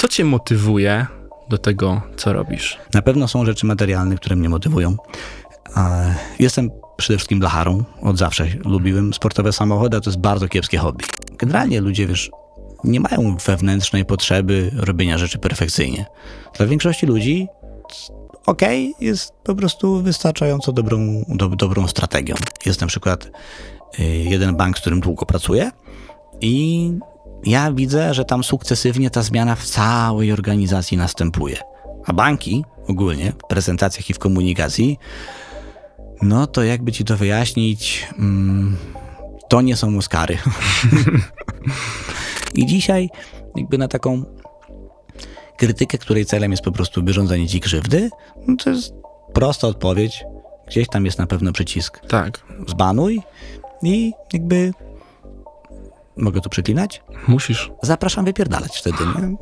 Co cię motywuje do tego, co robisz? Na pewno są rzeczy materialne, które mnie motywują. Jestem przede wszystkim blacharą. Od zawsze lubiłem sportowe samochody, a to jest bardzo kiepskie hobby. Generalnie ludzie, wiesz, nie mają wewnętrznej potrzeby robienia rzeczy perfekcyjnie. Dla większości ludzi ok, jest po prostu wystarczająco dobrą, do, dobrą strategią. Jest na przykład y, jeden bank, z którym długo pracuję i ja widzę, że tam sukcesywnie ta zmiana w całej organizacji następuje. A banki ogólnie w prezentacjach i w komunikacji, no to jakby ci to wyjaśnić, mm, to nie są muskary. I dzisiaj jakby na taką krytykę, której celem jest po prostu wyrządzenie ci krzywdy, no to jest prosta odpowiedź. Gdzieś tam jest na pewno przycisk. Tak. Zbanuj i jakby Mogę tu przeklinać? Musisz. Zapraszam wypierdalać wtedy, nie?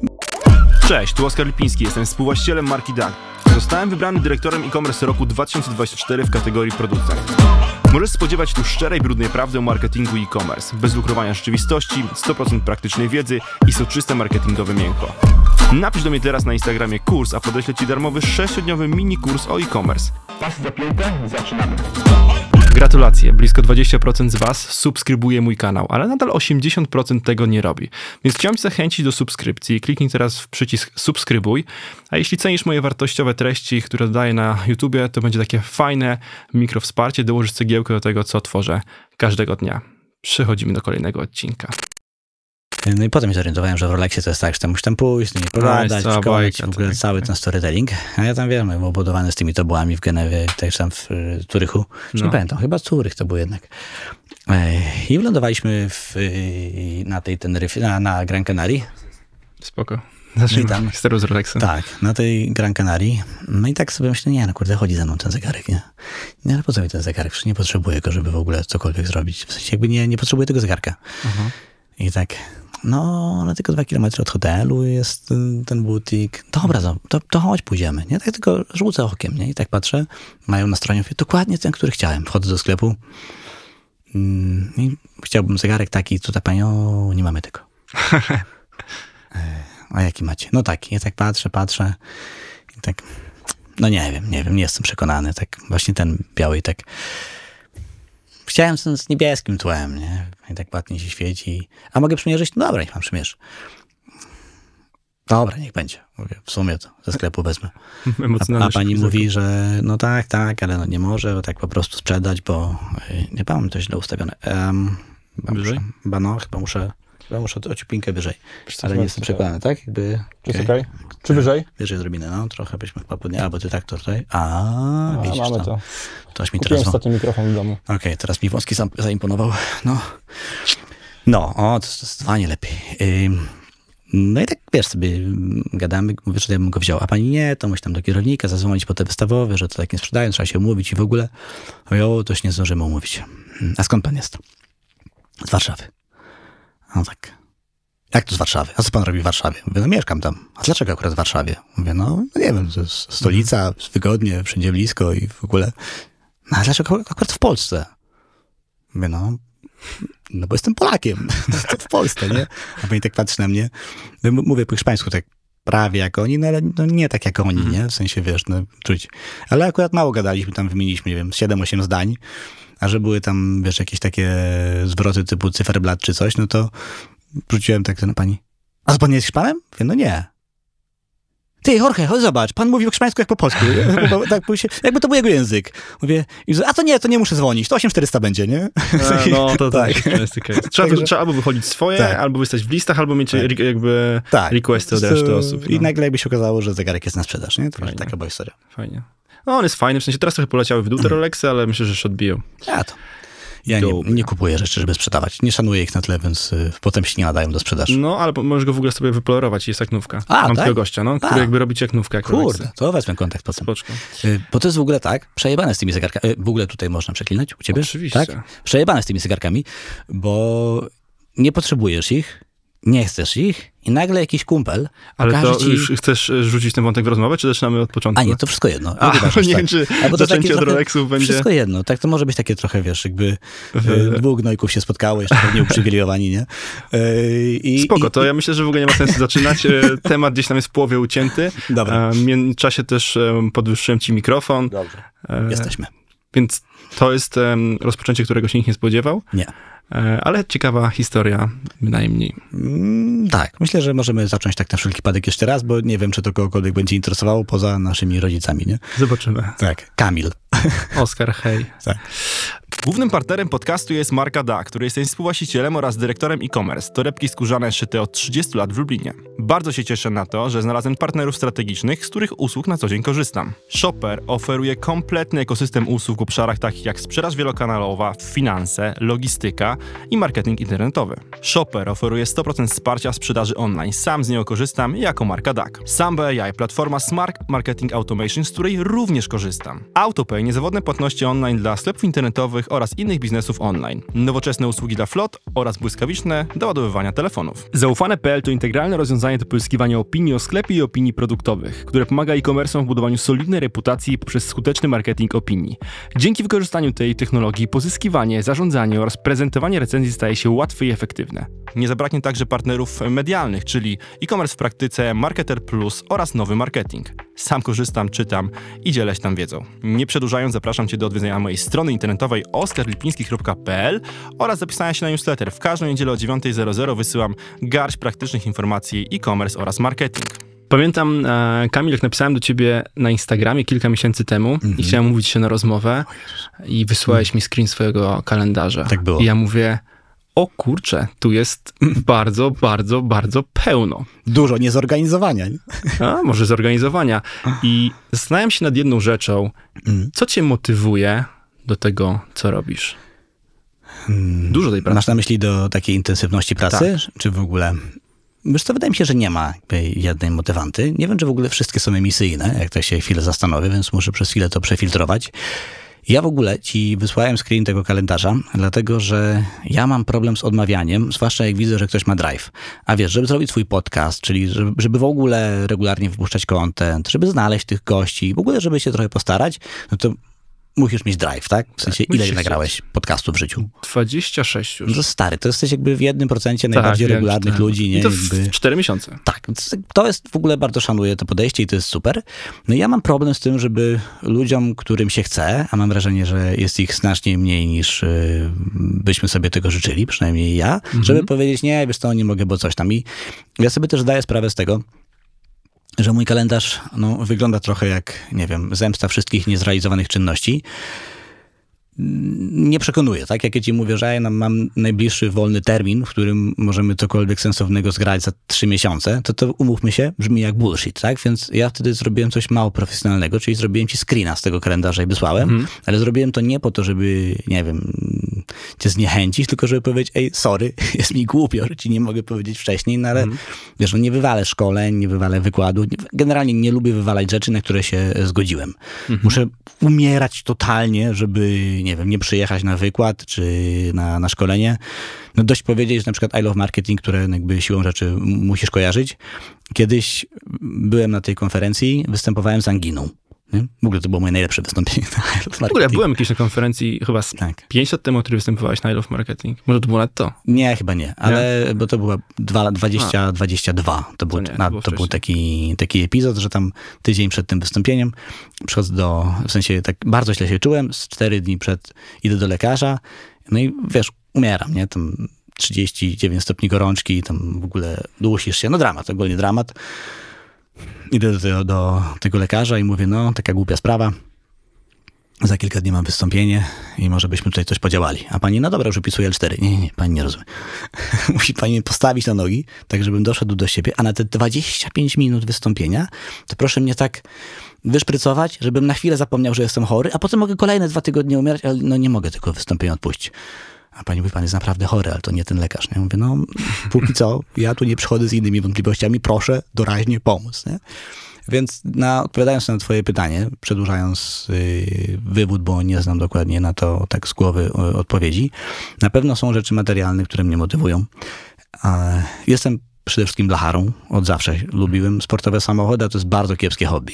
Cześć, tu Oskar Lipiński, jestem współwłaścicielem marki Dan. Zostałem wybrany dyrektorem e-commerce roku 2024 w kategorii producent. Możesz spodziewać tu szczerej, brudnej prawdy o marketingu e-commerce, bez lukrowania rzeczywistości, 100% praktycznej wiedzy i soczyste marketingowe miękko. Napisz do mnie teraz na Instagramie kurs, a podeślę Ci darmowy 6-dniowy mini kurs o e-commerce. Pasy zapięte, zaczynamy. Gratulacje, blisko 20% z Was subskrybuje mój kanał, ale nadal 80% tego nie robi. Więc chciałem zachęcić do subskrypcji. Kliknij teraz w przycisk subskrybuj. A jeśli cenisz moje wartościowe treści, które daję na YouTubie, to będzie takie fajne mikrowsparcie. Dołożysz cegiełkę do tego, co tworzę każdego dnia. Przechodzimy do kolejnego odcinka. Y, no i potem się zorientowałem, że w Rolexie to jest tak, że tam musisz tam pójść, nie no pogadać, szkolić, w tak. ogóle cały ten storytelling. A ja tam wiem, był budowany z tymi tobołami w Genewie, też tam w y, Turychu. Już no. nie pamiętam, chyba Turych to był jednak. I wylądowaliśmy w, y, na tej Teneryfie, na, na Gran Canaria. Spoko. Zacznijmy no tam, steru z Rolexem. Tak, na tej Gran Canaria. No i tak sobie myślę, nie no kurde, chodzi za mną ten zegarek, nie? Nie, ale po co mi ten zegarek? Przecież nie potrzebuję go, żeby w ogóle cokolwiek zrobić. W sensie jakby nie, nie potrzebuję tego zegarka. Uh -huh. I tak, no, ale tylko dwa kilometry od hotelu jest y, ten butik. Dobra, to, to chodź, pójdziemy. Nie, tak tylko rzucę okiem, nie? I tak patrzę, mają na stronie, mówię, dokładnie ten, który chciałem. Wchodzę do sklepu mm, i chciałbym zegarek taki, co ta pani, o, nie mamy tego. E, a jaki macie? No taki. Ja tak patrzę, patrzę i tak, no nie wiem, nie wiem, nie jestem przekonany. Tak właśnie ten biały i tak chciałem ten z niebieskim tłem, nie? I tak ładnie się świeci. A mogę przymierzyć? No dobra, niech mam przymierzy. Dobra, niech będzie. Mówię, w sumie to ze sklepu wezmę. A, a pani mówi, że no tak, tak, ale no nie może tak po prostu sprzedać, bo y, nie mam to źle ustawione. Um, bo muszę, chyba no, chyba muszę muszę o ciupinkę wyżej, ale nie jestem tak. przekonany, tak? Jakby, okay. Okay. Czy e, tak, wyżej? Wyżej odrobinę, no trochę byśmy chyba albo ty tak to tutaj. A, A widzisz, mamy to. to. Toś mi Kupiłem teraz... ostatni mikrofon w domu. Okej, okay, teraz mi wąski zaimponował. No, no o, to zdecydowanie lepiej. Ym. No i tak, wiesz, sobie gadamy, mówię, że ja bym go wziął, a pani nie, to musi tam do kierownika zadzwonić po te wystawowe, że to tak nie sprzedają, trzeba się umówić i w ogóle. O, to się nie zdążymy umówić. A skąd pan jest? Z Warszawy. No tak. Jak to z Warszawy? A co pan robi w Warszawie? Mówię, no mieszkam tam. A dlaczego akurat w Warszawie? Mówię, no, no nie wiem, to jest stolica, wygodnie, wszędzie blisko i w ogóle. No a dlaczego akurat w Polsce? Mówię, no, no bo jestem Polakiem, to, to w Polsce, nie? A pani tak patrzy na mnie. Mówię po hiszpańsku tak prawie jak oni, no ale no nie tak jak oni, mhm. nie? W sensie, wiesz, no, czuć. Ale akurat mało gadaliśmy, tam wymieniliśmy, nie wiem, 7-8 zdań a że były tam, wiesz, jakieś takie zwroty typu cyferblat czy coś, no to wróciłem tak na no pani. A co pan nie jest Hiszpanem? Mówię, no nie. Ty, Jorge, chodź zobacz, pan mówił hiszpańsku jak po polsku. tak, jakby to był jego język. Mówię, a to nie, to nie muszę dzwonić, to 8400 będzie, nie? no, to tak. To, trzeba, Także... trzeba albo wychodzić swoje, tak. albo wystać w listach, albo mieć tak. jakby tak. requesty od reszty osób. No. I nagle jakby się okazało, że zegarek jest na sprzedaż, nie? To Fajnie. taka była historia. Fajnie. No on jest fajny, w sensie teraz trochę poleciały w dół te Rolexy, ale myślę, że już odbiją. Ja to. Ja nie, nie, kupuję rzeczy, żeby sprzedawać. Nie szanuję ich na tyle, więc y, potem się nie nadają do sprzedaży. No, ale możesz go w ogóle sobie wypolerować jest jaknówka. A, Mam tak? tego gościa, no, który jakby robi ci jaknówkę. Jak Kurde, Rolexy. to wezmę kontakt potem. Spoczko. Y, bo to jest w ogóle tak, przejebane z tymi zegarkami. Y, w ogóle tutaj można przeklinać u ciebie? Oczywiście. Tak? Przejebane z tymi zegarkami, bo nie potrzebujesz ich, nie chcesz ich, i nagle jakiś kumpel Ale to ci... już chcesz e, rzucić ten wątek w rozmowę, czy zaczynamy od początku? A nie, to wszystko jedno. A, wydarzę, nie tak. wiem, czy Albo zaczęcie od Rolexów będzie... Wszystko jedno. Tak, to może być takie trochę, wiesz, jakby e, w... dwóch gnojków się spotkało, jeszcze pewnie uprzywilejowani, nie? E, I, Spoko, to ja myślę, że w ogóle nie ma sensu zaczynać. Temat gdzieś tam jest w połowie ucięty. Dobra. W międzyczasie też podwyższyłem ci mikrofon. Dobrze, jesteśmy. Więc to jest rozpoczęcie, którego się nikt nie spodziewał. Nie. E, ale ciekawa historia, bynajmniej. Mm, tak, myślę, że możemy zacząć tak na wszelki wypadek jeszcze raz, bo nie wiem, czy to kogokolwiek będzie interesowało poza naszymi rodzicami, nie? Zobaczymy. Tak, Kamil. Oskar, hej. Tak. Głównym partnerem podcastu jest marka DA, który jest współwłaścicielem oraz dyrektorem e-commerce. Torebki skórzane szyte od 30 lat w Lublinie. Bardzo się cieszę na to, że znalazłem partnerów strategicznych, z których usług na co dzień korzystam. Shopper oferuje kompletny ekosystem usług w obszarach takich jak sprzedaż wielokanalowa, finanse, logistyka i marketing internetowy. Shopper oferuje 100% wsparcia sprzedaży online. Sam z niego korzystam jako marka DAK. Sambo AI, platforma Smart Marketing Automation, z której również korzystam. AutoPay, niezawodne płatności online dla sklepów internetowych oraz innych biznesów online, nowoczesne usługi dla flot oraz błyskawiczne doładowywania telefonów. Zaufane.pl to integralne rozwiązanie do pozyskiwania opinii o sklepie i opinii produktowych, które pomaga e-commerce'om w budowaniu solidnej reputacji poprzez skuteczny marketing opinii. Dzięki wykorzystaniu tej technologii pozyskiwanie, zarządzanie oraz prezentowanie recenzji staje się łatwe i efektywne. Nie zabraknie także partnerów medialnych, czyli e-commerce w praktyce, Marketer Plus oraz nowy marketing. Sam korzystam, czytam i dzielę się tam wiedzą. Nie przedłużając, zapraszam Cię do odwiedzenia mojej strony internetowej oskarlipiński.pl oraz zapisania się na newsletter. W każdą niedzielę o 9.00 wysyłam garść praktycznych informacji e-commerce oraz marketing. Pamiętam, e, Kamil, jak napisałem do ciebie na Instagramie kilka miesięcy temu mm -hmm. i mhm. chciałem mówić się na rozmowę i wysłałeś mi screen swojego kalendarza. Tak było. I ja mówię, o kurczę, tu jest bardzo, bardzo, bardzo pełno. Dużo niezorganizowania. A, może zorganizowania. I zastanawiam się nad jedną rzeczą. Mm. Co cię motywuje do tego, co robisz? Hmm, Dużo tej pracy. Masz na myśli do takiej intensywności pracy, tak. czy w ogóle? Wiesz co, wydaje mi się, że nie ma jednej motywanty. Nie wiem, czy w ogóle wszystkie są emisyjne, jak to się chwilę zastanowię, więc muszę przez chwilę to przefiltrować. Ja w ogóle ci wysłałem screen tego kalendarza, dlatego że ja mam problem z odmawianiem, zwłaszcza jak widzę, że ktoś ma drive. A wiesz, żeby zrobić swój podcast, czyli żeby w ogóle regularnie wypuszczać content, żeby znaleźć tych gości, w ogóle żeby się trochę postarać, no to musisz mieć drive, tak? W sensie, tak, ile nagrałeś chcieć. podcastu w życiu? 26 już. No to stary, to jesteś jakby w jednym procencie tak, najbardziej regularnych tak. ludzi, nie? I to w 4 miesiące. Tak, to jest w ogóle, bardzo szanuję to podejście i to jest super. No ja mam problem z tym, żeby ludziom, którym się chce, a mam wrażenie, że jest ich znacznie mniej niż y, byśmy sobie tego życzyli, przynajmniej ja, mhm. żeby powiedzieć, nie, wiesz to nie mogę, bo coś tam. I ja sobie też zdaję sprawę z tego, że mój kalendarz no, wygląda trochę jak, nie wiem, zemsta wszystkich niezrealizowanych czynności nie przekonuje, tak? Jak ja ci mówię, że ja mam najbliższy wolny termin, w którym możemy cokolwiek sensownego zgrać za trzy miesiące, to to umówmy się, brzmi jak bullshit, tak? Więc ja wtedy zrobiłem coś mało profesjonalnego, czyli zrobiłem ci screena z tego kalendarza i wysłałem, mm. ale zrobiłem to nie po to, żeby, nie wiem, cię zniechęcić, tylko żeby powiedzieć, ej, sorry, jest mi głupio, że ci nie mogę powiedzieć wcześniej, no ale mm. wiesz, no nie wywalę szkoleń, nie wywalę wykładu, generalnie nie lubię wywalać rzeczy, na które się zgodziłem. Mm Muszę umierać totalnie, żeby nie wiem, nie przyjechać na wykład czy na, na szkolenie. No dość powiedzieć, że na przykład I Love Marketing, które jakby siłą rzeczy musisz kojarzyć. Kiedyś byłem na tej konferencji, występowałem z anginą. Nie? W ogóle to było moje najlepsze wystąpienie na I of Marketing. W ogóle byłem kiedyś na konferencji chyba z tak. 5 lat temu, który występowałeś na I of Marketing. Może to było lat to? Nie, chyba nie, ale nie? bo to była 20 dwadzieścia To, to, to, to był taki, taki epizod, że tam tydzień przed tym wystąpieniem przychodzę do, w sensie tak bardzo źle się czułem, z 4 dni przed idę do lekarza, no i wiesz, umieram, nie? Tam 39 stopni gorączki, tam w ogóle dusisz się, no dramat, ogólnie dramat. Idę do tego, do tego lekarza i mówię, no, taka głupia sprawa. Za kilka dni mam wystąpienie i może byśmy tutaj coś podziałali. A pani, no dobra, już opisuję L4. Nie, nie, nie, pani nie rozumie. Musi pani postawić na nogi, tak żebym doszedł do siebie, a na te 25 minut wystąpienia, to proszę mnie tak wyszprycować, żebym na chwilę zapomniał, że jestem chory, a potem mogę kolejne dwa tygodnie umierać, ale no nie mogę tego wystąpienia odpuścić. A pani mówi, pan jest naprawdę chory, ale to nie ten lekarz. Nie? Mówię, no póki co, ja tu nie przychodzę z innymi wątpliwościami, proszę doraźnie pomóc. Nie? Więc na, odpowiadając na twoje pytanie, przedłużając yy, wywód, bo nie znam dokładnie na to tak z głowy yy, odpowiedzi, na pewno są rzeczy materialne, które mnie motywują. jestem przede wszystkim blacharą. Od zawsze lubiłem sportowe samochody, a to jest bardzo kiepskie hobby.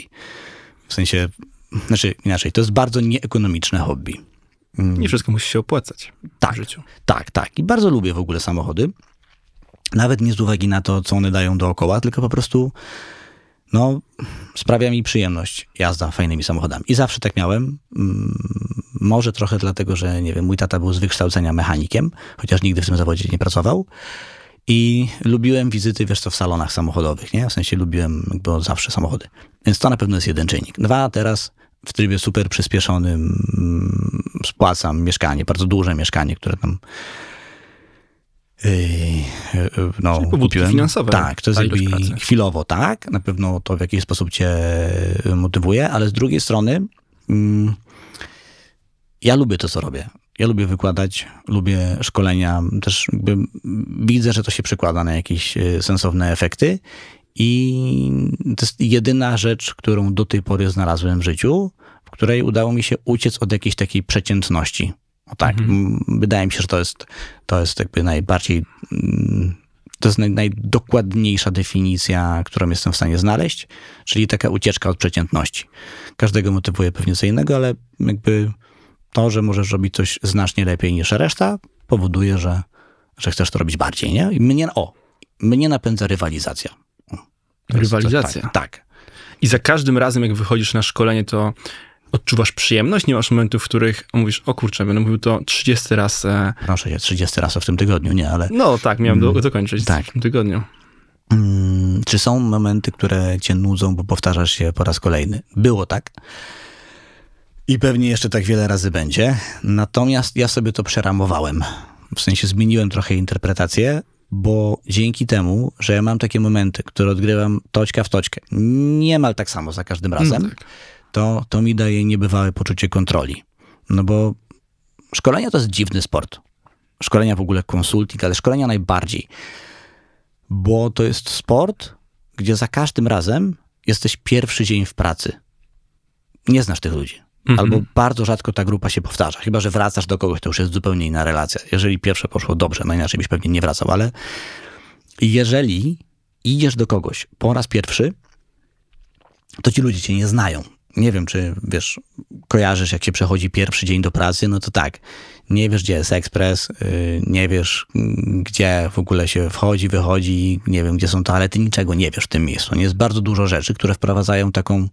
W sensie, znaczy inaczej, to jest bardzo nieekonomiczne hobby. Mm. Nie wszystko musi się opłacać tak, w życiu. Tak, tak. I bardzo lubię w ogóle samochody. Nawet nie z uwagi na to, co one dają dookoła, tylko po prostu no, sprawia mi przyjemność jazda fajnymi samochodami. I zawsze tak miałem. Mm, może trochę dlatego, że nie wiem, mój tata był z wykształcenia mechanikiem, chociaż nigdy w tym zawodzie nie pracował. I lubiłem wizyty, wiesz co, w salonach samochodowych, nie? W sensie lubiłem bo zawsze samochody. Więc to na pewno jest jeden czynnik. Dwa, teraz w trybie super przyspieszonym mm, spłacam mieszkanie, bardzo duże mieszkanie, które tam yy, no, Czyli kupiłem. finansowe. Tak, to jest tak, chwilowo, tak. Na pewno to w jakiś sposób cię motywuje, ale z drugiej strony mm, ja lubię to, co robię. Ja lubię wykładać, lubię szkolenia, też widzę, że to się przekłada na jakieś y, sensowne efekty i to jest jedyna rzecz, którą do tej pory znalazłem w życiu, w której udało mi się uciec od jakiejś takiej przeciętności. O tak, mhm. wydaje mi się, że to jest, to jest jakby najbardziej, mm, to jest naj, najdokładniejsza definicja, którą jestem w stanie znaleźć, czyli taka ucieczka od przeciętności. Każdego motywuje pewnie co innego, ale jakby to, że możesz robić coś znacznie lepiej niż reszta, powoduje, że, że chcesz to robić bardziej, nie? I mnie, o, mnie napędza rywalizacja. Rywalizacja. Tak, tak. I za każdym razem, jak wychodzisz na szkolenie, to odczuwasz przyjemność? Nie masz momentów, w których mówisz, o kurczę, będę mówił to 30 razy. E, Proszę cię, 30 razy w tym tygodniu, nie, ale... No tak, miałem do, mm, dokończyć tak. w tym tygodniu. Mm, czy są momenty, które cię nudzą, bo powtarzasz się po raz kolejny? Było tak. I pewnie jeszcze tak wiele razy będzie. Natomiast ja sobie to przeramowałem. W sensie zmieniłem trochę interpretację bo dzięki temu, że ja mam takie momenty, które odgrywam toczka w toczkę, niemal tak samo za każdym no razem, no tak. to, to mi daje niebywałe poczucie kontroli. No bo szkolenia to jest dziwny sport. Szkolenia w ogóle konsulting, ale szkolenia najbardziej. Bo to jest sport, gdzie za każdym razem jesteś pierwszy dzień w pracy. Nie znasz tych ludzi. Mhm. Albo bardzo rzadko ta grupa się powtarza, chyba że wracasz do kogoś, to już jest zupełnie inna relacja. Jeżeli pierwsze poszło dobrze, no inaczej byś pewnie nie wracał, ale jeżeli idziesz do kogoś po raz pierwszy, to ci ludzie cię nie znają. Nie wiem, czy wiesz, kojarzysz, jak się przechodzi pierwszy dzień do pracy, no to tak, nie wiesz, gdzie jest ekspres, y, nie wiesz, mm, gdzie w ogóle się wchodzi, wychodzi, nie wiem, gdzie są toalety, niczego nie wiesz w tym miejscu. Jest bardzo dużo rzeczy, które wprowadzają taką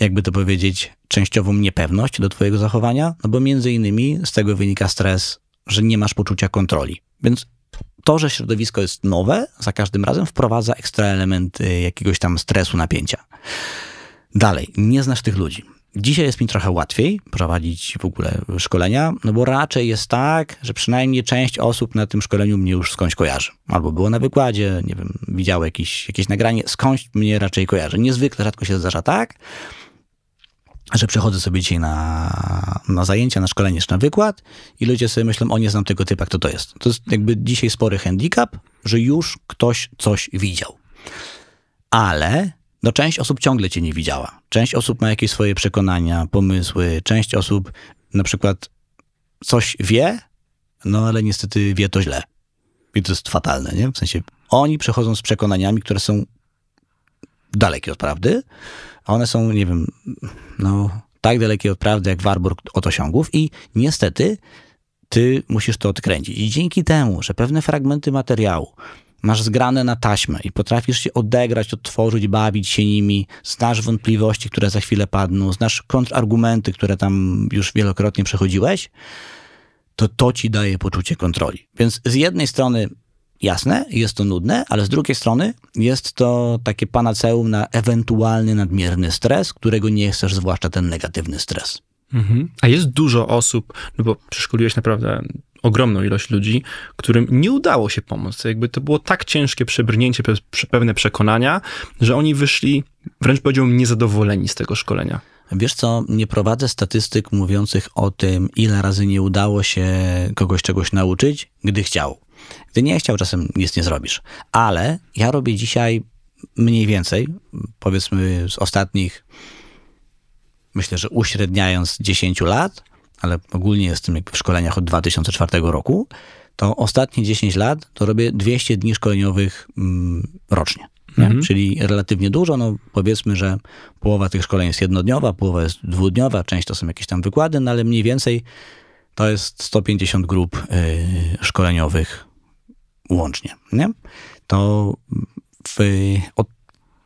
jakby to powiedzieć, częściową niepewność do twojego zachowania, no bo między innymi z tego wynika stres, że nie masz poczucia kontroli. Więc to, że środowisko jest nowe, za każdym razem wprowadza ekstra element y, jakiegoś tam stresu, napięcia. Dalej, nie znasz tych ludzi. Dzisiaj jest mi trochę łatwiej prowadzić w ogóle szkolenia, no bo raczej jest tak, że przynajmniej część osób na tym szkoleniu mnie już skądś kojarzy. Albo było na wykładzie, nie wiem, widziało jakieś, jakieś nagranie, skądś mnie raczej kojarzy. Niezwykle rzadko się zdarza tak, że przechodzę sobie dzisiaj na, na zajęcia, na szkolenie czy na wykład i ludzie sobie myślą, o nie znam tego typa, kto to jest. To jest jakby dzisiaj spory handicap, że już ktoś coś widział. Ale no część osób ciągle cię nie widziała. Część osób ma jakieś swoje przekonania, pomysły. Część osób na przykład coś wie, no ale niestety wie to źle. I to jest fatalne, nie? W sensie oni przechodzą z przekonaniami, które są dalekie od prawdy, a one są, nie wiem, no, tak dalekie od prawdy jak Warburg od osiągów i niestety ty musisz to odkręcić. I dzięki temu, że pewne fragmenty materiału masz zgrane na taśmę i potrafisz się odegrać, odtworzyć, bawić się nimi, znasz wątpliwości, które za chwilę padną, znasz kontrargumenty, które tam już wielokrotnie przechodziłeś, to to ci daje poczucie kontroli. Więc z jednej strony Jasne, jest to nudne, ale z drugiej strony jest to takie panaceum na ewentualny nadmierny stres, którego nie chcesz, zwłaszcza ten negatywny stres. Mhm. A jest dużo osób, no bo przeszkoliłeś naprawdę ogromną ilość ludzi, którym nie udało się pomóc. Jakby to było tak ciężkie przebrnięcie przez pewne przekonania, że oni wyszli, wręcz powiedziałbym, niezadowoleni z tego szkolenia. Wiesz co, nie prowadzę statystyk mówiących o tym, ile razy nie udało się kogoś czegoś nauczyć, gdy chciał. Gdy nie chciał, czasem nic nie zrobisz. Ale ja robię dzisiaj mniej więcej, powiedzmy z ostatnich, myślę, że uśredniając 10 lat, ale ogólnie jestem w szkoleniach od 2004 roku, to ostatnie 10 lat to robię 200 dni szkoleniowych mm, rocznie. Mhm. Czyli relatywnie dużo, no powiedzmy, że połowa tych szkoleń jest jednodniowa, połowa jest dwudniowa, część to są jakieś tam wykłady, no ale mniej więcej to jest 150 grup y, szkoleniowych łącznie, nie? To w, od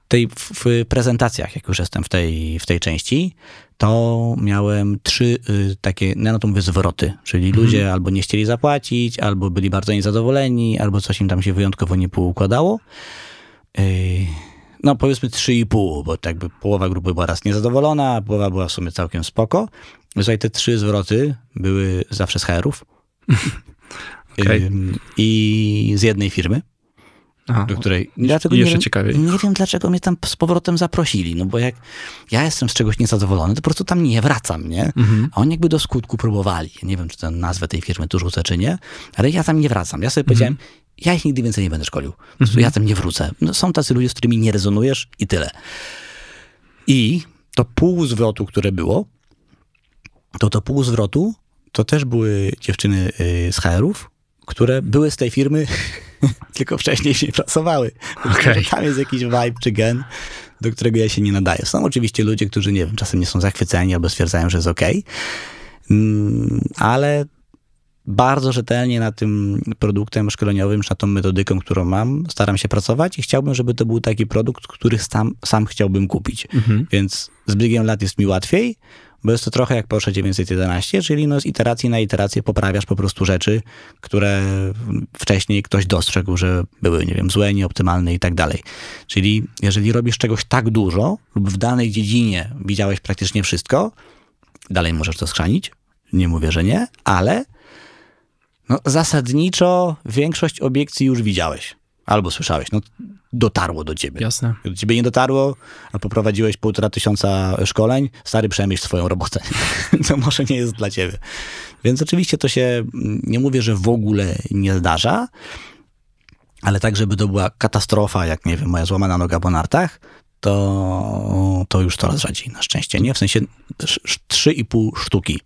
tej, w prezentacjach, jak już jestem w tej, w tej części, to miałem trzy y, takie, no to mówię, zwroty, czyli mhm. ludzie albo nie chcieli zapłacić, albo byli bardzo niezadowoleni, albo coś im tam się wyjątkowo nie poukładało. Y, no powiedzmy trzy i pół, bo tak by połowa grupy była raz niezadowolona, a połowa była w sumie całkiem spoko. Słuchaj, te trzy zwroty były zawsze z HR-ów. Okay. I, z jednej firmy. Aha, do której Dlaczego jeszcze nie wiem, Nie wiem, dlaczego mnie tam z powrotem zaprosili, no bo jak ja jestem z czegoś niezadowolony, to po prostu tam nie wracam, nie? Mhm. A oni jakby do skutku próbowali. Nie wiem, czy tę nazwę tej firmy tu rzucę, czy nie, ale ja tam nie wracam. Ja sobie mhm. powiedziałem, ja ich nigdy więcej nie będę szkolił. Mhm. Ja tam nie wrócę. No, są tacy ludzie, z którymi nie rezonujesz i tyle. I to pół zwrotu, które było, to to pół zwrotu, to też były dziewczyny y, z HR-ów, które były z tej firmy, tylko wcześniej nie pracowały. Okay. Tam jest jakiś vibe czy gen, do którego ja się nie nadaję. Są oczywiście ludzie, którzy nie wiem, czasem nie są zachwyceni albo stwierdzają, że jest ok, mm, ale bardzo rzetelnie nad tym produktem szkoleniowym, czy nad tą metodyką, którą mam, staram się pracować i chciałbym, żeby to był taki produkt, który sam, sam chciałbym kupić. Mhm. Więc z biegiem lat jest mi łatwiej, bo jest to trochę jak Porsche 911, czyli no z iteracji na iterację poprawiasz po prostu rzeczy, które wcześniej ktoś dostrzegł, że były, nie wiem, złe, nieoptymalne i tak dalej. Czyli jeżeli robisz czegoś tak dużo lub w danej dziedzinie widziałeś praktycznie wszystko, dalej możesz to skrzanić, nie mówię, że nie, ale no, zasadniczo większość obiekcji już widziałeś. Albo słyszałeś, no dotarło do ciebie. Jasne. Do ciebie nie dotarło, a poprowadziłeś półtora tysiąca szkoleń, stary przemyśl swoją robotę. to może nie jest dla ciebie. Więc oczywiście to się, mm, nie mówię, że w ogóle nie zdarza, ale tak, żeby to była katastrofa, jak nie wiem, moja złamana noga po nartach, to, to już coraz rzadziej, na szczęście, nie? W sensie 3,5 sztuki.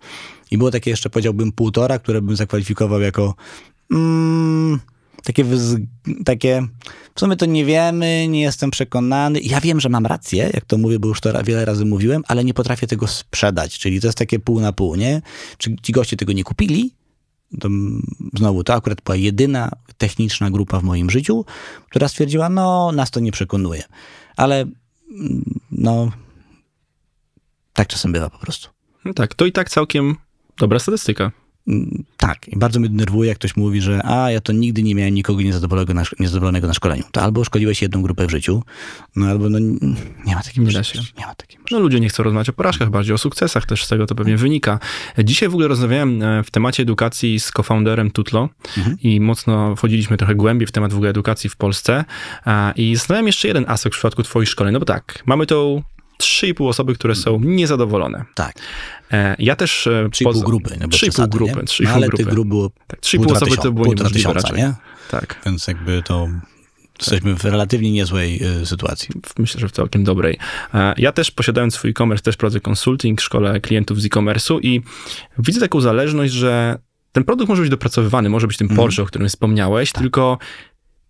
I było takie jeszcze, powiedziałbym, półtora, które bym zakwalifikował jako... Mm, takie, takie, w sumie to nie wiemy, nie jestem przekonany. Ja wiem, że mam rację, jak to mówię, bo już to wiele razy mówiłem, ale nie potrafię tego sprzedać, czyli to jest takie pół na pół, nie? Czy ci goście tego nie kupili? To, znowu, to akurat była jedyna techniczna grupa w moim życiu, która stwierdziła, no, nas to nie przekonuje. Ale, no, tak czasem bywa po prostu. No tak, to i tak całkiem dobra statystyka. Tak, I bardzo mnie denerwuje, jak ktoś mówi, że a, ja to nigdy nie miałem nikogo niezadowolonego na, niezadowolonego na szkoleniu. To albo szkoliłeś jedną grupę w życiu, no albo no, nie ma takiej możliwości. Nie ma takiej możliwości. No ludzie nie chcą rozmawiać o porażkach, bardziej o sukcesach też z tego to pewnie wynika. Dzisiaj w ogóle rozmawiałem e, w temacie edukacji z cofounderem Tutlo mhm. i mocno wchodziliśmy trochę głębiej w temat w ogóle edukacji w Polsce i znałem jeszcze jeden aspekt w przypadku twoich szkoleń, no bo tak, mamy tą 3,5 osoby, które są mhm. niezadowolone. Tak. E, ja też... 3,5 e, poza... grupy. 3,5 no grupy. 3,5 no ale grupy. tych grup było tak, 3,5 osoby to było niemożliwe tysiąca, raczej. Nie? Tak. Więc jakby to... Jesteśmy w relatywnie niezłej e, sytuacji. Myślę, że w całkiem dobrej. Ja też posiadając swój e-commerce, też prowadzę konsulting, szkole klientów z e-commerce'u i widzę taką zależność, że ten produkt może być dopracowywany, może być tym mhm. Porsche, mm. o którym wspomniałeś, tak. tylko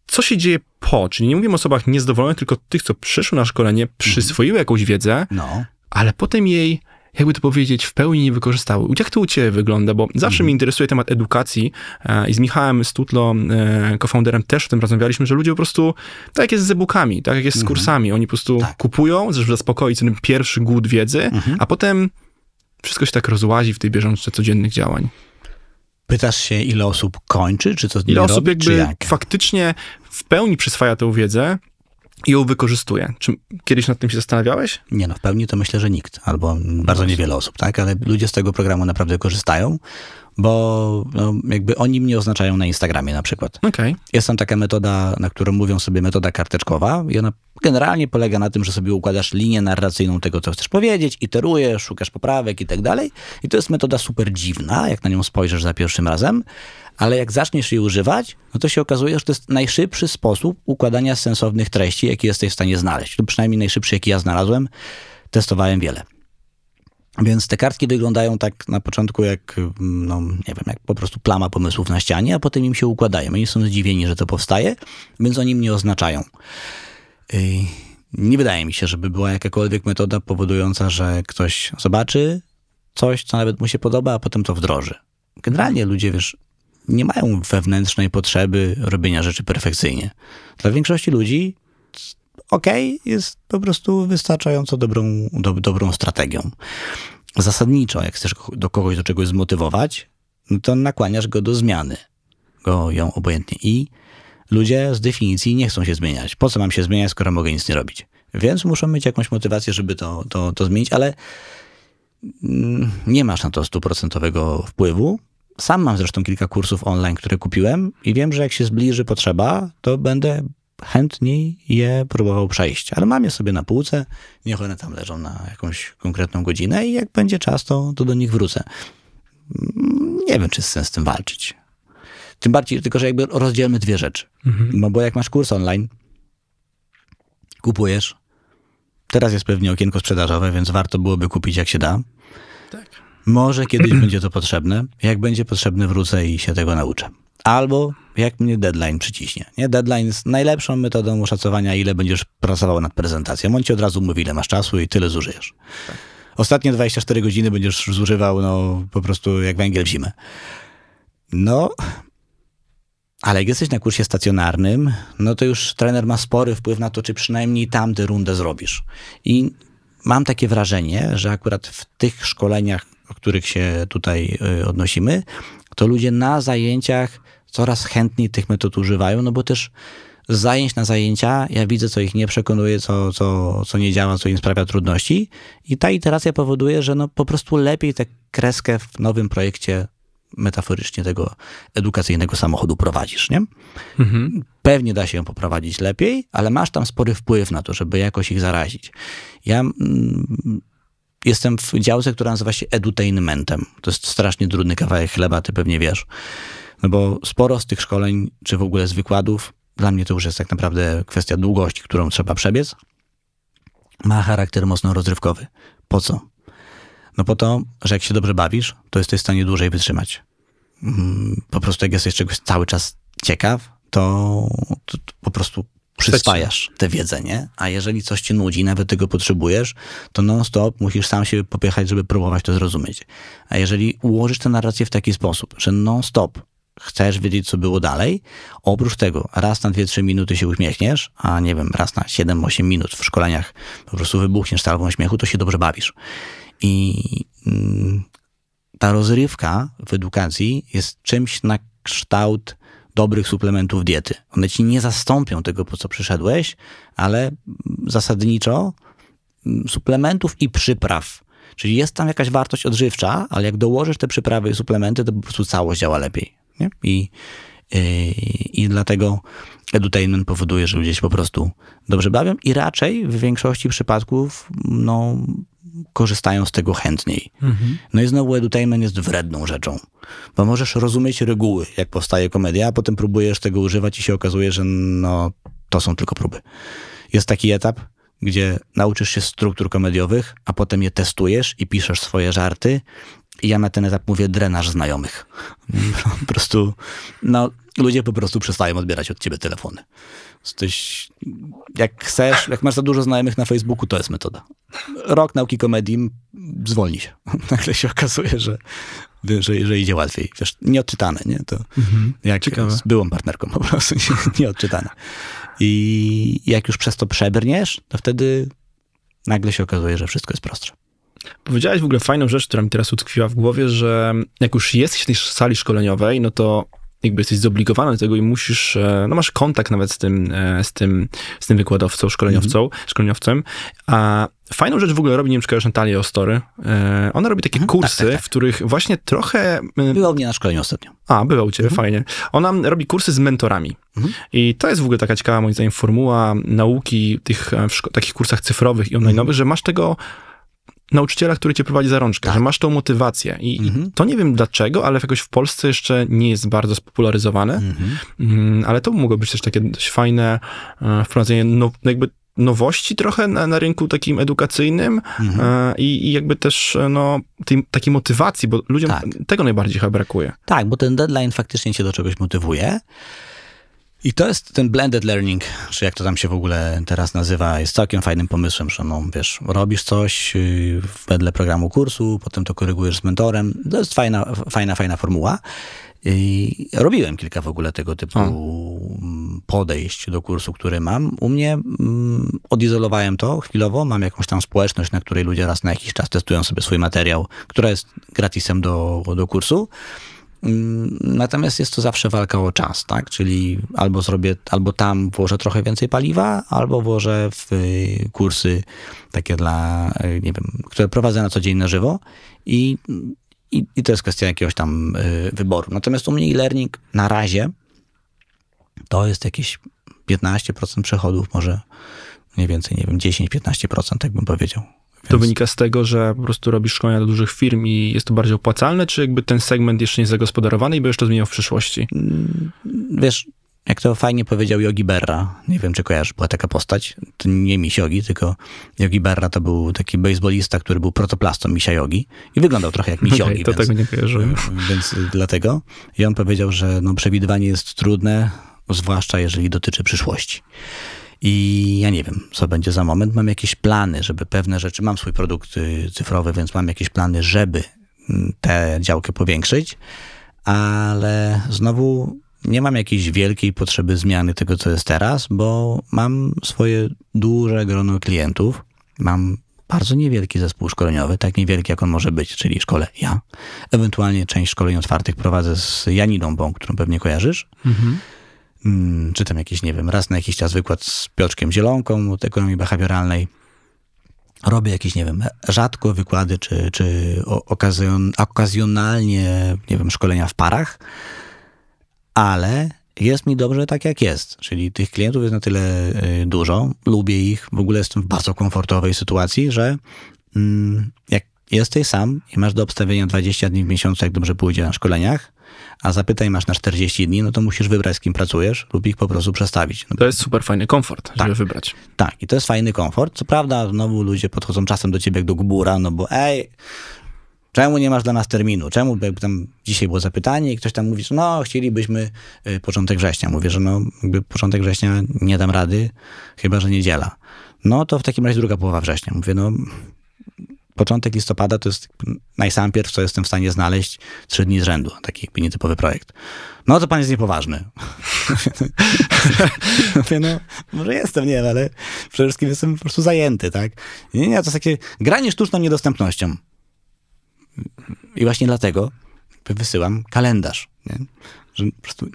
co się dzieje po, czyli nie mówimy o osobach niezadowolonych, tylko tych, co przyszły na szkolenie, mhm. przyswoiły jakąś wiedzę, no. ale potem jej jakby to powiedzieć, w pełni nie wykorzystały. Jak to u Ciebie wygląda? Bo zawsze mm. mnie interesuje temat edukacji e, i z Michałem Stutlo, e, cofounderem, też o tym rozmawialiśmy, że ludzie po prostu, tak jak jest z e-bookami, tak jak jest z mhm. kursami, oni po prostu tak. kupują, żeby zaspokoić ten pierwszy głód wiedzy, mhm. a potem wszystko się tak rozłazi w tej bieżącej codziennych działań. Pytasz się, ile osób kończy, czy to z Ile osób robi, jakby jak? faktycznie w pełni przyswaja tę wiedzę i ją wykorzystuje. Czy kiedyś nad tym się zastanawiałeś? Nie no, w pełni to myślę, że nikt, albo bardzo niewiele osób, tak? Ale ludzie z tego programu naprawdę korzystają bo no, jakby oni mnie oznaczają na Instagramie na przykład. Okay. Jest tam taka metoda, na którą mówią sobie metoda karteczkowa i ona generalnie polega na tym, że sobie układasz linię narracyjną tego, co chcesz powiedzieć, iterujesz, szukasz poprawek i tak dalej. I to jest metoda super dziwna, jak na nią spojrzysz za pierwszym razem, ale jak zaczniesz jej używać, no to się okazuje, że to jest najszybszy sposób układania sensownych treści, jaki jesteś w stanie znaleźć. To przynajmniej najszybszy, jaki ja znalazłem. Testowałem wiele. Więc te kartki wyglądają tak na początku jak, no nie wiem, jak po prostu plama pomysłów na ścianie, a potem im się układają. Oni są zdziwieni, że to powstaje, więc oni mnie oznaczają. Nie wydaje mi się, żeby była jakakolwiek metoda powodująca, że ktoś zobaczy coś, co nawet mu się podoba, a potem to wdroży. Generalnie ludzie, wiesz, nie mają wewnętrznej potrzeby robienia rzeczy perfekcyjnie. Dla większości ludzi ok, jest po prostu wystarczająco dobrą, do, dobrą strategią. Zasadniczo, jak chcesz do kogoś do czegoś zmotywować, no to nakłaniasz go do zmiany. Go ją obojętnie. I ludzie z definicji nie chcą się zmieniać. Po co mam się zmieniać, skoro mogę nic nie robić? Więc muszą mieć jakąś motywację, żeby to, to, to zmienić, ale mm, nie masz na to stuprocentowego wpływu. Sam mam zresztą kilka kursów online, które kupiłem i wiem, że jak się zbliży potrzeba, to będę chętniej je próbował przejść. Ale mam je sobie na półce, niech one tam leżą na jakąś konkretną godzinę i jak będzie czas, to, to do nich wrócę. Mm, nie wiem, czy jest sens z tym walczyć. Tym bardziej, tylko że jakby rozdzielmy dwie rzeczy. Mhm. No bo jak masz kurs online, kupujesz. Teraz jest pewnie okienko sprzedażowe, więc warto byłoby kupić jak się da. Tak. Może kiedyś będzie to potrzebne. Jak będzie potrzebne, wrócę i się tego nauczę albo jak mnie deadline przyciśnie. Nie? Deadline jest najlepszą metodą oszacowania, ile będziesz pracował nad prezentacją. On ci od razu mówi, ile masz czasu i tyle zużyjesz. Tak. Ostatnie 24 godziny będziesz zużywał no, po prostu jak węgiel w zimę. No, ale jak jesteś na kursie stacjonarnym, no to już trener ma spory wpływ na to, czy przynajmniej tamtę rundę zrobisz. I mam takie wrażenie, że akurat w tych szkoleniach, o których się tutaj y, odnosimy, to ludzie na zajęciach coraz chętniej tych metod używają, no bo też z zajęć na zajęcia ja widzę, co ich nie przekonuje, co, co, co nie działa, co im sprawia trudności i ta iteracja powoduje, że no po prostu lepiej tę kreskę w nowym projekcie metaforycznie tego edukacyjnego samochodu prowadzisz, nie? Mhm. Pewnie da się ją poprowadzić lepiej, ale masz tam spory wpływ na to, żeby jakoś ich zarazić. Ja mm, jestem w działce, która nazywa się edutainmentem. To jest strasznie trudny kawałek chleba, ty pewnie wiesz. No bo sporo z tych szkoleń, czy w ogóle z wykładów, dla mnie to już jest tak naprawdę kwestia długości, którą trzeba przebiec, ma charakter mocno rozrywkowy. Po co? No po to, że jak się dobrze bawisz, to jesteś w stanie dłużej wytrzymać. Mm, po prostu jak jesteś czegoś cały czas ciekaw, to, to, to po prostu przyswajasz tę wiedzę, nie? A jeżeli coś cię nudzi, nawet tego potrzebujesz, to non-stop musisz sam się popychać, żeby próbować to zrozumieć. A jeżeli ułożysz tę narrację w taki sposób, że non-stop chcesz wiedzieć, co było dalej, oprócz tego raz na 2-3 minuty się uśmiechniesz, a nie wiem, raz na 7-8 minut w szkoleniach po prostu wybuchniesz talbą śmiechu, to się dobrze bawisz. I mm, ta rozrywka w edukacji jest czymś na kształt dobrych suplementów diety. One ci nie zastąpią tego, po co przyszedłeś, ale zasadniczo mm, suplementów i przypraw. Czyli jest tam jakaś wartość odżywcza, ale jak dołożysz te przyprawy i suplementy, to po prostu całość działa lepiej. Nie? I, i, yy, I dlatego edutainment powoduje, że ludzie się po prostu dobrze bawią i raczej w większości przypadków no, korzystają z tego chętniej. Mhm. No i znowu edutainment jest wredną rzeczą, bo możesz rozumieć reguły, jak powstaje komedia, a potem próbujesz tego używać i się okazuje, że no, to są tylko próby. Jest taki etap, gdzie nauczysz się struktur komediowych, a potem je testujesz i piszesz swoje żarty. I ja na ten etap mówię drenaż znajomych. po prostu, no, ludzie po prostu przestają odbierać od ciebie telefony. Jesteś, jak chcesz, jak masz za dużo znajomych na Facebooku, to jest metoda. Rok nauki komedii, zwolni się. Nagle się okazuje, że, że, że idzie łatwiej. Wiesz, nieodczytane, nie? To mhm, jak ciekawe. z byłą partnerką po prostu, nie, nieodczytane. I jak już przez to przebrniesz, to wtedy nagle się okazuje, że wszystko jest prostsze. Powiedziałaś w ogóle fajną rzecz, która mi teraz utkwiła w głowie, że jak już jesteś w tej sali szkoleniowej, no to jakby jesteś zobligowany do tego i musisz, e, no masz kontakt nawet z tym, e, z tym, z tym wykładowcą, szkoleniowcą, mm -hmm. szkoleniowcem, a Fajną rzecz w ogóle robi, nie wiem, czy kojarzysz Ostory. E, ona robi takie mhm. kursy, tak, tak, tak. w których właśnie trochę... Była u mnie na szkoleniu ostatnio. A, była u ciebie, mhm. fajnie. Ona robi kursy z mentorami. Mhm. I to jest w ogóle taka ciekawa, moim zdaniem, formuła nauki tych, w takich kursach cyfrowych i online'owych, że masz tego nauczyciela, który cię prowadzi za rączkę, tak. że masz tą motywację. I, mhm. I, to nie wiem dlaczego, ale jakoś w Polsce jeszcze nie jest bardzo spopularyzowane, mhm. mm, ale to mogło być też takie dość fajne e, wprowadzenie, no, jakby nowości trochę na, na rynku takim edukacyjnym mhm. e, i, jakby też e, no, tej, takiej motywacji, bo ludziom tak. tego najbardziej chyba brakuje. Tak, bo ten deadline faktycznie cię do czegoś motywuje. I to jest ten blended learning, czy jak to tam się w ogóle teraz nazywa, jest całkiem fajnym pomysłem, że no wiesz, robisz coś yy, wedle programu kursu, potem to korygujesz z mentorem. To jest fajna, fajna, fajna formuła. I robiłem kilka w ogóle tego typu A. Mm, podejść do kursu, który mam. U mnie mm, odizolowałem to chwilowo. Mam jakąś tam społeczność, na której ludzie raz na jakiś czas testują sobie swój materiał, która jest gratisem do, do kursu. Mm, natomiast jest to zawsze walka o czas, tak? Czyli albo zrobię, albo tam włożę trochę więcej paliwa, albo włożę w y, kursy takie dla, y, nie wiem, które prowadzę na co dzień na żywo i, i, i to jest kwestia jakiegoś tam y, wyboru. Natomiast u mnie e-learning na razie to jest jakieś 15% przychodów, może mniej więcej, nie wiem, 10-15%, tak bym powiedział. Więc... To wynika z tego, że po prostu robisz szkolenia do dużych firm i jest to bardziej opłacalne, czy jakby ten segment jeszcze nie jest zagospodarowany i będziesz to zmieniał w przyszłości? Mm, wiesz, jak to fajnie powiedział Yogi Berra, nie wiem czy kojarzysz, była taka postać, to nie misiogi, tylko Yogi Berra to był taki baseballista, który był protoplastą misia Yogi i wyglądał trochę jak misiogi. Okay, to więc, tego nie kojarzyłem. Więc dlatego. I on powiedział, że no, przewidywanie jest trudne, zwłaszcza jeżeli dotyczy przyszłości. I ja nie wiem, co będzie za moment. Mam jakieś plany, żeby pewne rzeczy, mam swój produkt y, cyfrowy, więc mam jakieś plany, żeby mm, te działkę powiększyć, ale znowu nie mam jakiejś wielkiej potrzeby zmiany tego, co jest teraz, bo mam swoje duże grono klientów. Mam bardzo niewielki zespół szkoleniowy, tak niewielki jak on może być, czyli szkole ja. Ewentualnie część szkoleń otwartych prowadzę z Janiną Bąk, którą pewnie kojarzysz. Mhm. Mm, czytam jakiś, nie wiem, raz na jakiś czas wykład z Piotrkiem Zielonką od ekonomii behawioralnej. Robię jakieś, nie wiem, rzadko wykłady, czy, czy okazjon, okazjonalnie, nie wiem, szkolenia w parach, ale jest mi dobrze tak, jak jest. Czyli tych klientów jest na tyle y, dużo, lubię ich, w ogóle jestem w bardzo komfortowej sytuacji, że mm, jak jesteś sam i masz do obstawienia 20 dni w miesiącu, jak dobrze pójdzie na szkoleniach, a zapytaj masz na 40 dni, no to musisz wybrać, z kim pracujesz lub ich po prostu przestawić. No. To jest super fajny komfort, tak. żeby wybrać. Tak, i to jest fajny komfort. Co prawda znowu ludzie podchodzą czasem do ciebie jak do gbura, no bo ej, Czemu nie masz dla nas terminu? Czemu jakby tam dzisiaj było zapytanie i ktoś tam mówi, że no chcielibyśmy y, początek września. Mówię, że no jakby początek września nie dam rady, chyba że niedziela. No to w takim razie druga połowa września. Mówię, no początek listopada to jest najsam co jestem w stanie znaleźć trzy dni z rzędu. Taki jakby nietypowy projekt. No to pan jest niepoważny. no może jestem, nie wiem, ale przede wszystkim jestem po prostu zajęty, tak? Nie, nie, to jest takie granie sztuczną niedostępnością. I właśnie dlatego wysyłam kalendarz, nie? że po prostu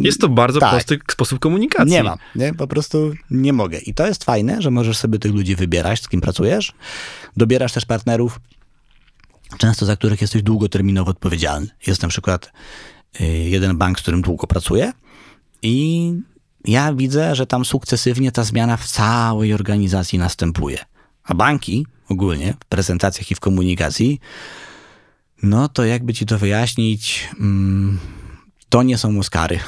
jest to bardzo tak. prosty sposób komunikacji. Nie mam, nie? po prostu nie mogę. I to jest fajne, że możesz sobie tych ludzi wybierać, z kim pracujesz. Dobierasz też partnerów, często za których jesteś długoterminowo odpowiedzialny. Jest na przykład y, jeden bank, z którym długo pracuję i ja widzę, że tam sukcesywnie ta zmiana w całej organizacji następuje. A banki ogólnie w prezentacjach i w komunikacji, no to jakby ci to wyjaśnić... Mm, to nie są muskary.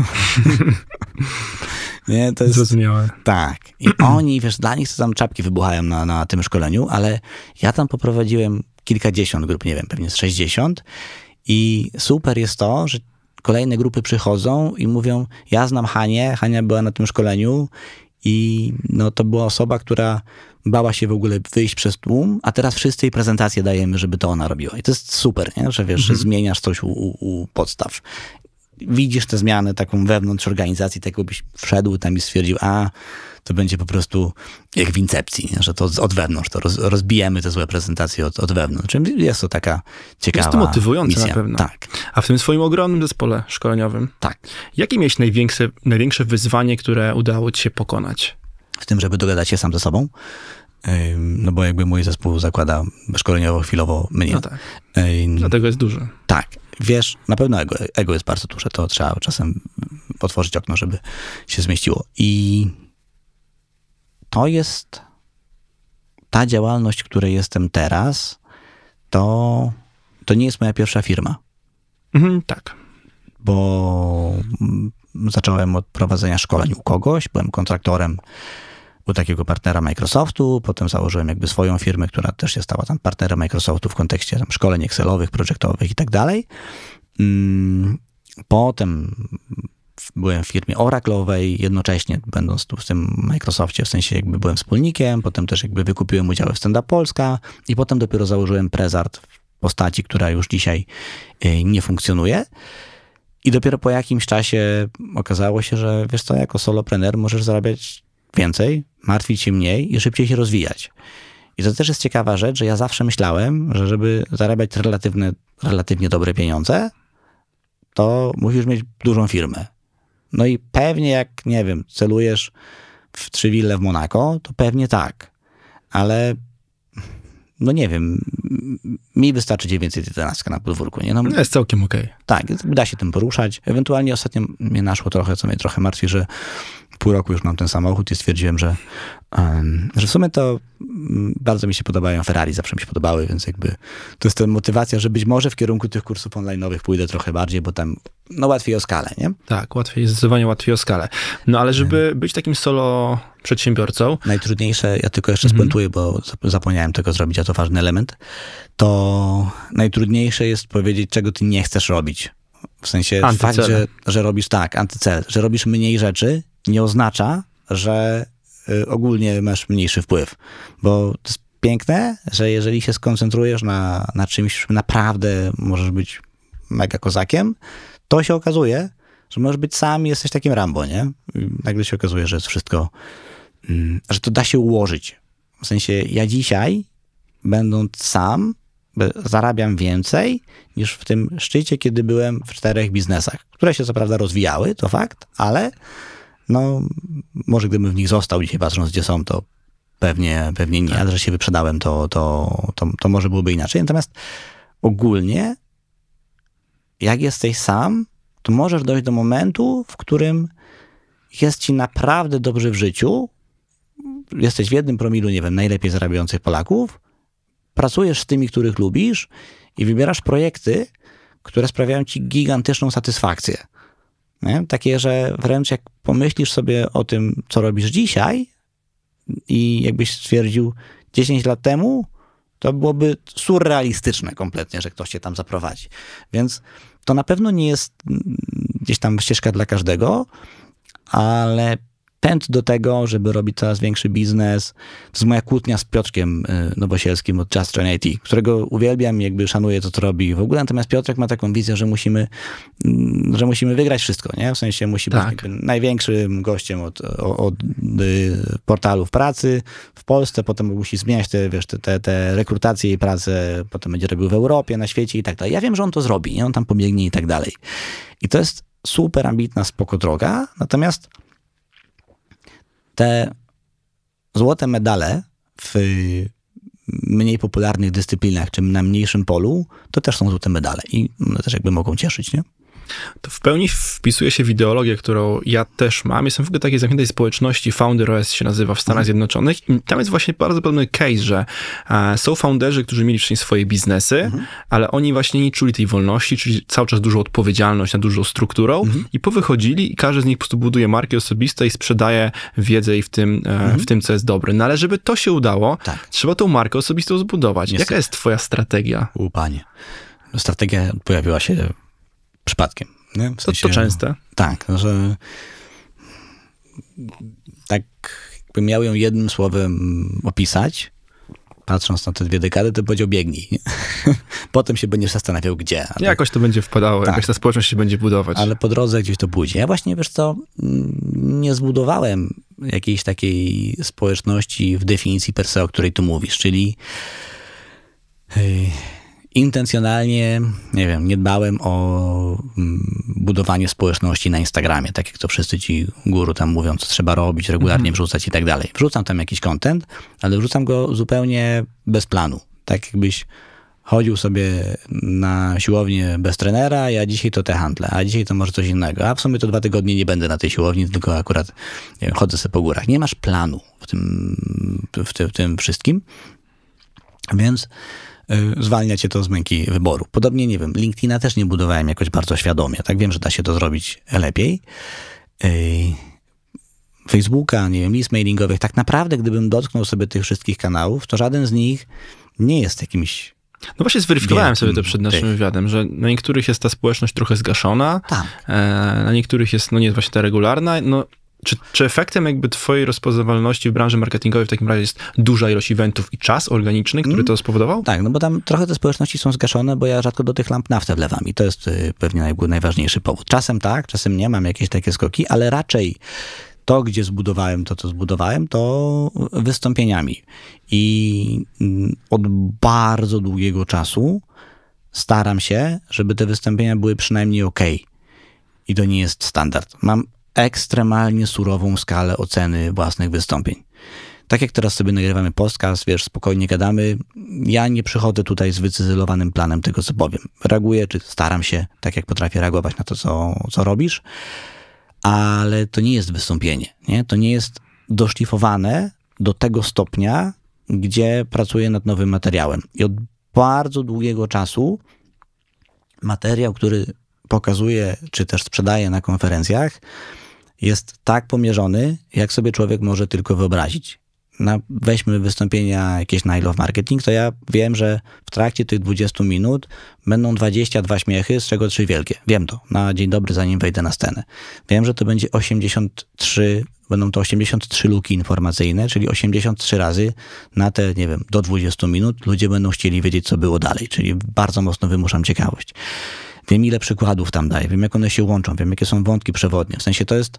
nie, to jest... Zrozumiałe. Tak. I oni, wiesz, dla nich to tam czapki wybuchają na, na tym szkoleniu, ale ja tam poprowadziłem kilkadziesiąt grup, nie wiem, pewnie z 60 i super jest to, że kolejne grupy przychodzą i mówią, ja znam Hanię, Hania była na tym szkoleniu i no, to była osoba, która bała się w ogóle wyjść przez tłum, a teraz wszyscy jej prezentację dajemy, żeby to ona robiła. I to jest super, nie? że wiesz, mhm. zmieniasz coś u, u, u podstaw widzisz tę zmianę taką wewnątrz organizacji, tak jakbyś wszedł tam i stwierdził, a to będzie po prostu jak w incepcji, że to od wewnątrz, to roz, rozbijemy te złe prezentacje od, od wewnątrz. Jest to taka ciekawa Jest to motywujące misja. na pewno. Tak. A w tym swoim ogromnym zespole szkoleniowym. Tak. Jakie miałeś największe, największe wyzwanie, które udało ci się pokonać? W tym, żeby dogadać się sam ze sobą. No bo jakby mój zespół zakłada szkoleniowo-chwilowo mnie. No tak. Dlatego jest duży. Tak, wiesz, na pewno ego, ego jest bardzo duże, to trzeba czasem otworzyć okno, żeby się zmieściło. I to jest ta działalność, w której jestem teraz, to, to nie jest moja pierwsza firma. Mhm, tak. Bo zacząłem od prowadzenia szkoleń u kogoś, byłem kontraktorem u takiego partnera Microsoftu, potem założyłem jakby swoją firmę, która też się stała tam partnerem Microsoftu w kontekście tam szkoleń Excelowych, projektowych i tak dalej. Mm, potem byłem w firmie Oracle'owej, jednocześnie będąc tu w tym Microsoftie, w sensie jakby byłem wspólnikiem, potem też jakby wykupiłem udziały w Stand Polska i potem dopiero założyłem Prezart w postaci, która już dzisiaj y, nie funkcjonuje. I dopiero po jakimś czasie okazało się, że wiesz co, jako solopreneur możesz zarabiać więcej, martwić się mniej i szybciej się rozwijać. I to też jest ciekawa rzecz, że ja zawsze myślałem, że żeby zarabiać relatywne, relatywnie dobre pieniądze, to musisz mieć dużą firmę. No i pewnie jak, nie wiem, celujesz w trzy wille w Monako, to pewnie tak. Ale no nie wiem, mi wystarczy 911 na podwórku. Nie? No, no jest całkiem okej. Okay. Tak, da się tym poruszać. Ewentualnie ostatnio mnie naszło trochę, co mnie trochę martwi, że pół roku już mam ten samochód i stwierdziłem, że, że w sumie to mm, bardzo mi się podobają Ferrari, zawsze mi się podobały, więc jakby to jest ta motywacja, że być może w kierunku tych kursów online'owych pójdę trochę bardziej, bo tam no łatwiej o skalę, nie? Tak, łatwiej, zdecydowanie łatwiej o skalę. No ale żeby hmm. być takim solo przedsiębiorcą... Najtrudniejsze, ja tylko jeszcze mhm. bo zapomniałem tego zrobić, a to ważny element, to najtrudniejsze jest powiedzieć, czego ty nie chcesz robić. W sensie fakt, że, że robisz tak, antycel, że robisz mniej rzeczy nie oznacza, że y, ogólnie masz mniejszy wpływ, bo to jest piękne, że jeżeli się skoncentrujesz na, na czymś, naprawdę możesz być mega kozakiem, to się okazuje, że możesz być sam jesteś takim Rambo, nie? I nagle się okazuje, że jest wszystko, mm, że to da się ułożyć. W sensie ja dzisiaj, będąc sam, zarabiam więcej niż w tym szczycie, kiedy byłem w czterech biznesach, które się co prawda rozwijały, to fakt, ale no, może gdybym w nich został dzisiaj patrząc, gdzie są, to pewnie, pewnie nie, tak. ale że się wyprzedałem, to, to, to, to może byłoby inaczej. Natomiast ogólnie, jak jesteś sam, to możesz dojść do momentu, w którym jest ci naprawdę dobrze w życiu, jesteś w jednym promilu, nie wiem, najlepiej zarabiających Polaków, pracujesz z tymi, których lubisz i wybierasz projekty, które sprawiają ci gigantyczną satysfakcję. Nie? Takie, że wręcz jak pomyślisz sobie o tym, co robisz dzisiaj i jakbyś stwierdził 10 lat temu, to byłoby surrealistyczne kompletnie, że ktoś cię tam zaprowadzi. Więc to na pewno nie jest gdzieś tam ścieżka dla każdego, ale pęd do tego, żeby robić coraz większy biznes. To jest moja kłótnia z Piotrkiem y, Nowosielskim od Just Train IT, którego uwielbiam i jakby szanuję to, co robi. W ogóle natomiast Piotrek ma taką wizję, że musimy, mm, że musimy wygrać wszystko, nie? W sensie musi tak. być największym gościem od, od, y, portalów pracy w Polsce, potem musi zmieniać te, wiesz, te, te, te rekrutacje i pracę, potem będzie robił w Europie, na świecie i tak dalej. Ja wiem, że on to zrobi, nie? On tam pobiegnie i tak dalej. I to jest super ambitna, spoko droga, natomiast te złote medale w mniej popularnych dyscyplinach, czy na mniejszym polu, to też są złote medale i one też jakby mogą cieszyć, nie? to w pełni wpisuje się w ideologię, którą ja też mam. Jestem w ogóle takiej zamkniętej społeczności, Founder OS się nazywa w Stanach mhm. Zjednoczonych i tam jest właśnie bardzo podobny case, że e, są founderzy, którzy mieli wcześniej swoje biznesy, mhm. ale oni właśnie nie czuli tej wolności, czyli cały czas dużą odpowiedzialność nad dużą strukturą mhm. i powychodzili i każdy z nich po prostu buduje marki osobiste i sprzedaje wiedzę i w tym, e, mhm. w tym co jest dobre. No ale żeby to się udało, tak. trzeba tą markę osobistą zbudować. Niestety. Jaka jest twoja strategia? U, panie. No, strategia pojawiła się przypadkiem. Nie? W sensie, to, to częste. Tak, no, że tak jakby miał ją jednym słowem opisać, patrząc na te dwie dekady, to powiedział biegnij. Potem się będziesz zastanawiał gdzie. Ale... Jakoś to będzie wpadało, tak. jakoś ta społeczność się będzie budować. Ale po drodze gdzieś to budzi. Ja właśnie, wiesz co, nie zbudowałem jakiejś takiej społeczności w definicji per se, o której tu mówisz, czyli intencjonalnie, nie wiem, nie dbałem o mm, budowanie społeczności na Instagramie, tak jak to wszyscy ci guru tam mówią, co trzeba robić, regularnie mhm. wrzucać i tak dalej. Wrzucam tam jakiś content, ale wrzucam go zupełnie bez planu. Tak jakbyś chodził sobie na siłownię bez trenera, ja dzisiaj to te handle, a dzisiaj to może coś innego. A w sumie to dwa tygodnie nie będę na tej siłowni, tylko akurat wiem, chodzę sobie po górach. Nie masz planu w tym, w tym, w tym wszystkim. Więc E, zwalnia cię to z męki wyboru. Podobnie, nie wiem, LinkedIna też nie budowałem jakoś bardzo świadomie. Tak wiem, że da się to zrobić lepiej. E, Facebooka, nie wiem, list mailingowych, tak naprawdę gdybym dotknął sobie tych wszystkich kanałów, to żaden z nich nie jest jakimś no właśnie zweryfikowałem sobie to przed naszym tych. wywiadem, że na niektórych jest ta społeczność trochę zgaszona, tak. E, na niektórych jest, no nie, właśnie ta regularna, no czy, czy efektem jakby twojej rozpoznawalności w branży marketingowej w takim razie jest duża ilość eventów i czas organiczny, który mhm. to spowodował? Tak, no bo tam trochę te społeczności są zgaszone, bo ja rzadko do tych lamp naftę wlewam i to jest y, pewnie naj, najważniejszy powód. Czasem tak, czasem nie, mam jakieś takie skoki, ale raczej to, gdzie zbudowałem to, co zbudowałem, to wystąpieniami. I mm, od bardzo długiego czasu staram się, żeby te wystąpienia były przynajmniej ok. I to nie jest standard. Mam ekstremalnie surową skalę oceny własnych wystąpień. Tak jak teraz sobie nagrywamy podcast, wiesz, spokojnie gadamy, ja nie przychodzę tutaj z wycyzelowanym planem tego, co powiem. Reaguję, czy staram się, tak jak potrafię reagować na to, co, co robisz, ale to nie jest wystąpienie, nie? To nie jest doszlifowane do tego stopnia, gdzie pracuję nad nowym materiałem. I od bardzo długiego czasu materiał, który pokazuje, czy też sprzedaje na konferencjach, jest tak pomierzony, jak sobie człowiek może tylko wyobrazić. Na, weźmy wystąpienia jakieś na I Love Marketing, to ja wiem, że w trakcie tych 20 minut będą 22 śmiechy, z czego 3 wielkie. Wiem to. Na dzień dobry, zanim wejdę na scenę. Wiem, że to będzie 83, będą to 83 luki informacyjne, czyli 83 razy na te, nie wiem, do 20 minut ludzie będą chcieli wiedzieć, co było dalej, czyli bardzo mocno wymuszam ciekawość. Wiem, ile przykładów tam daje, wiem, jak one się łączą, wiem, jakie są wątki przewodnie. W sensie to jest,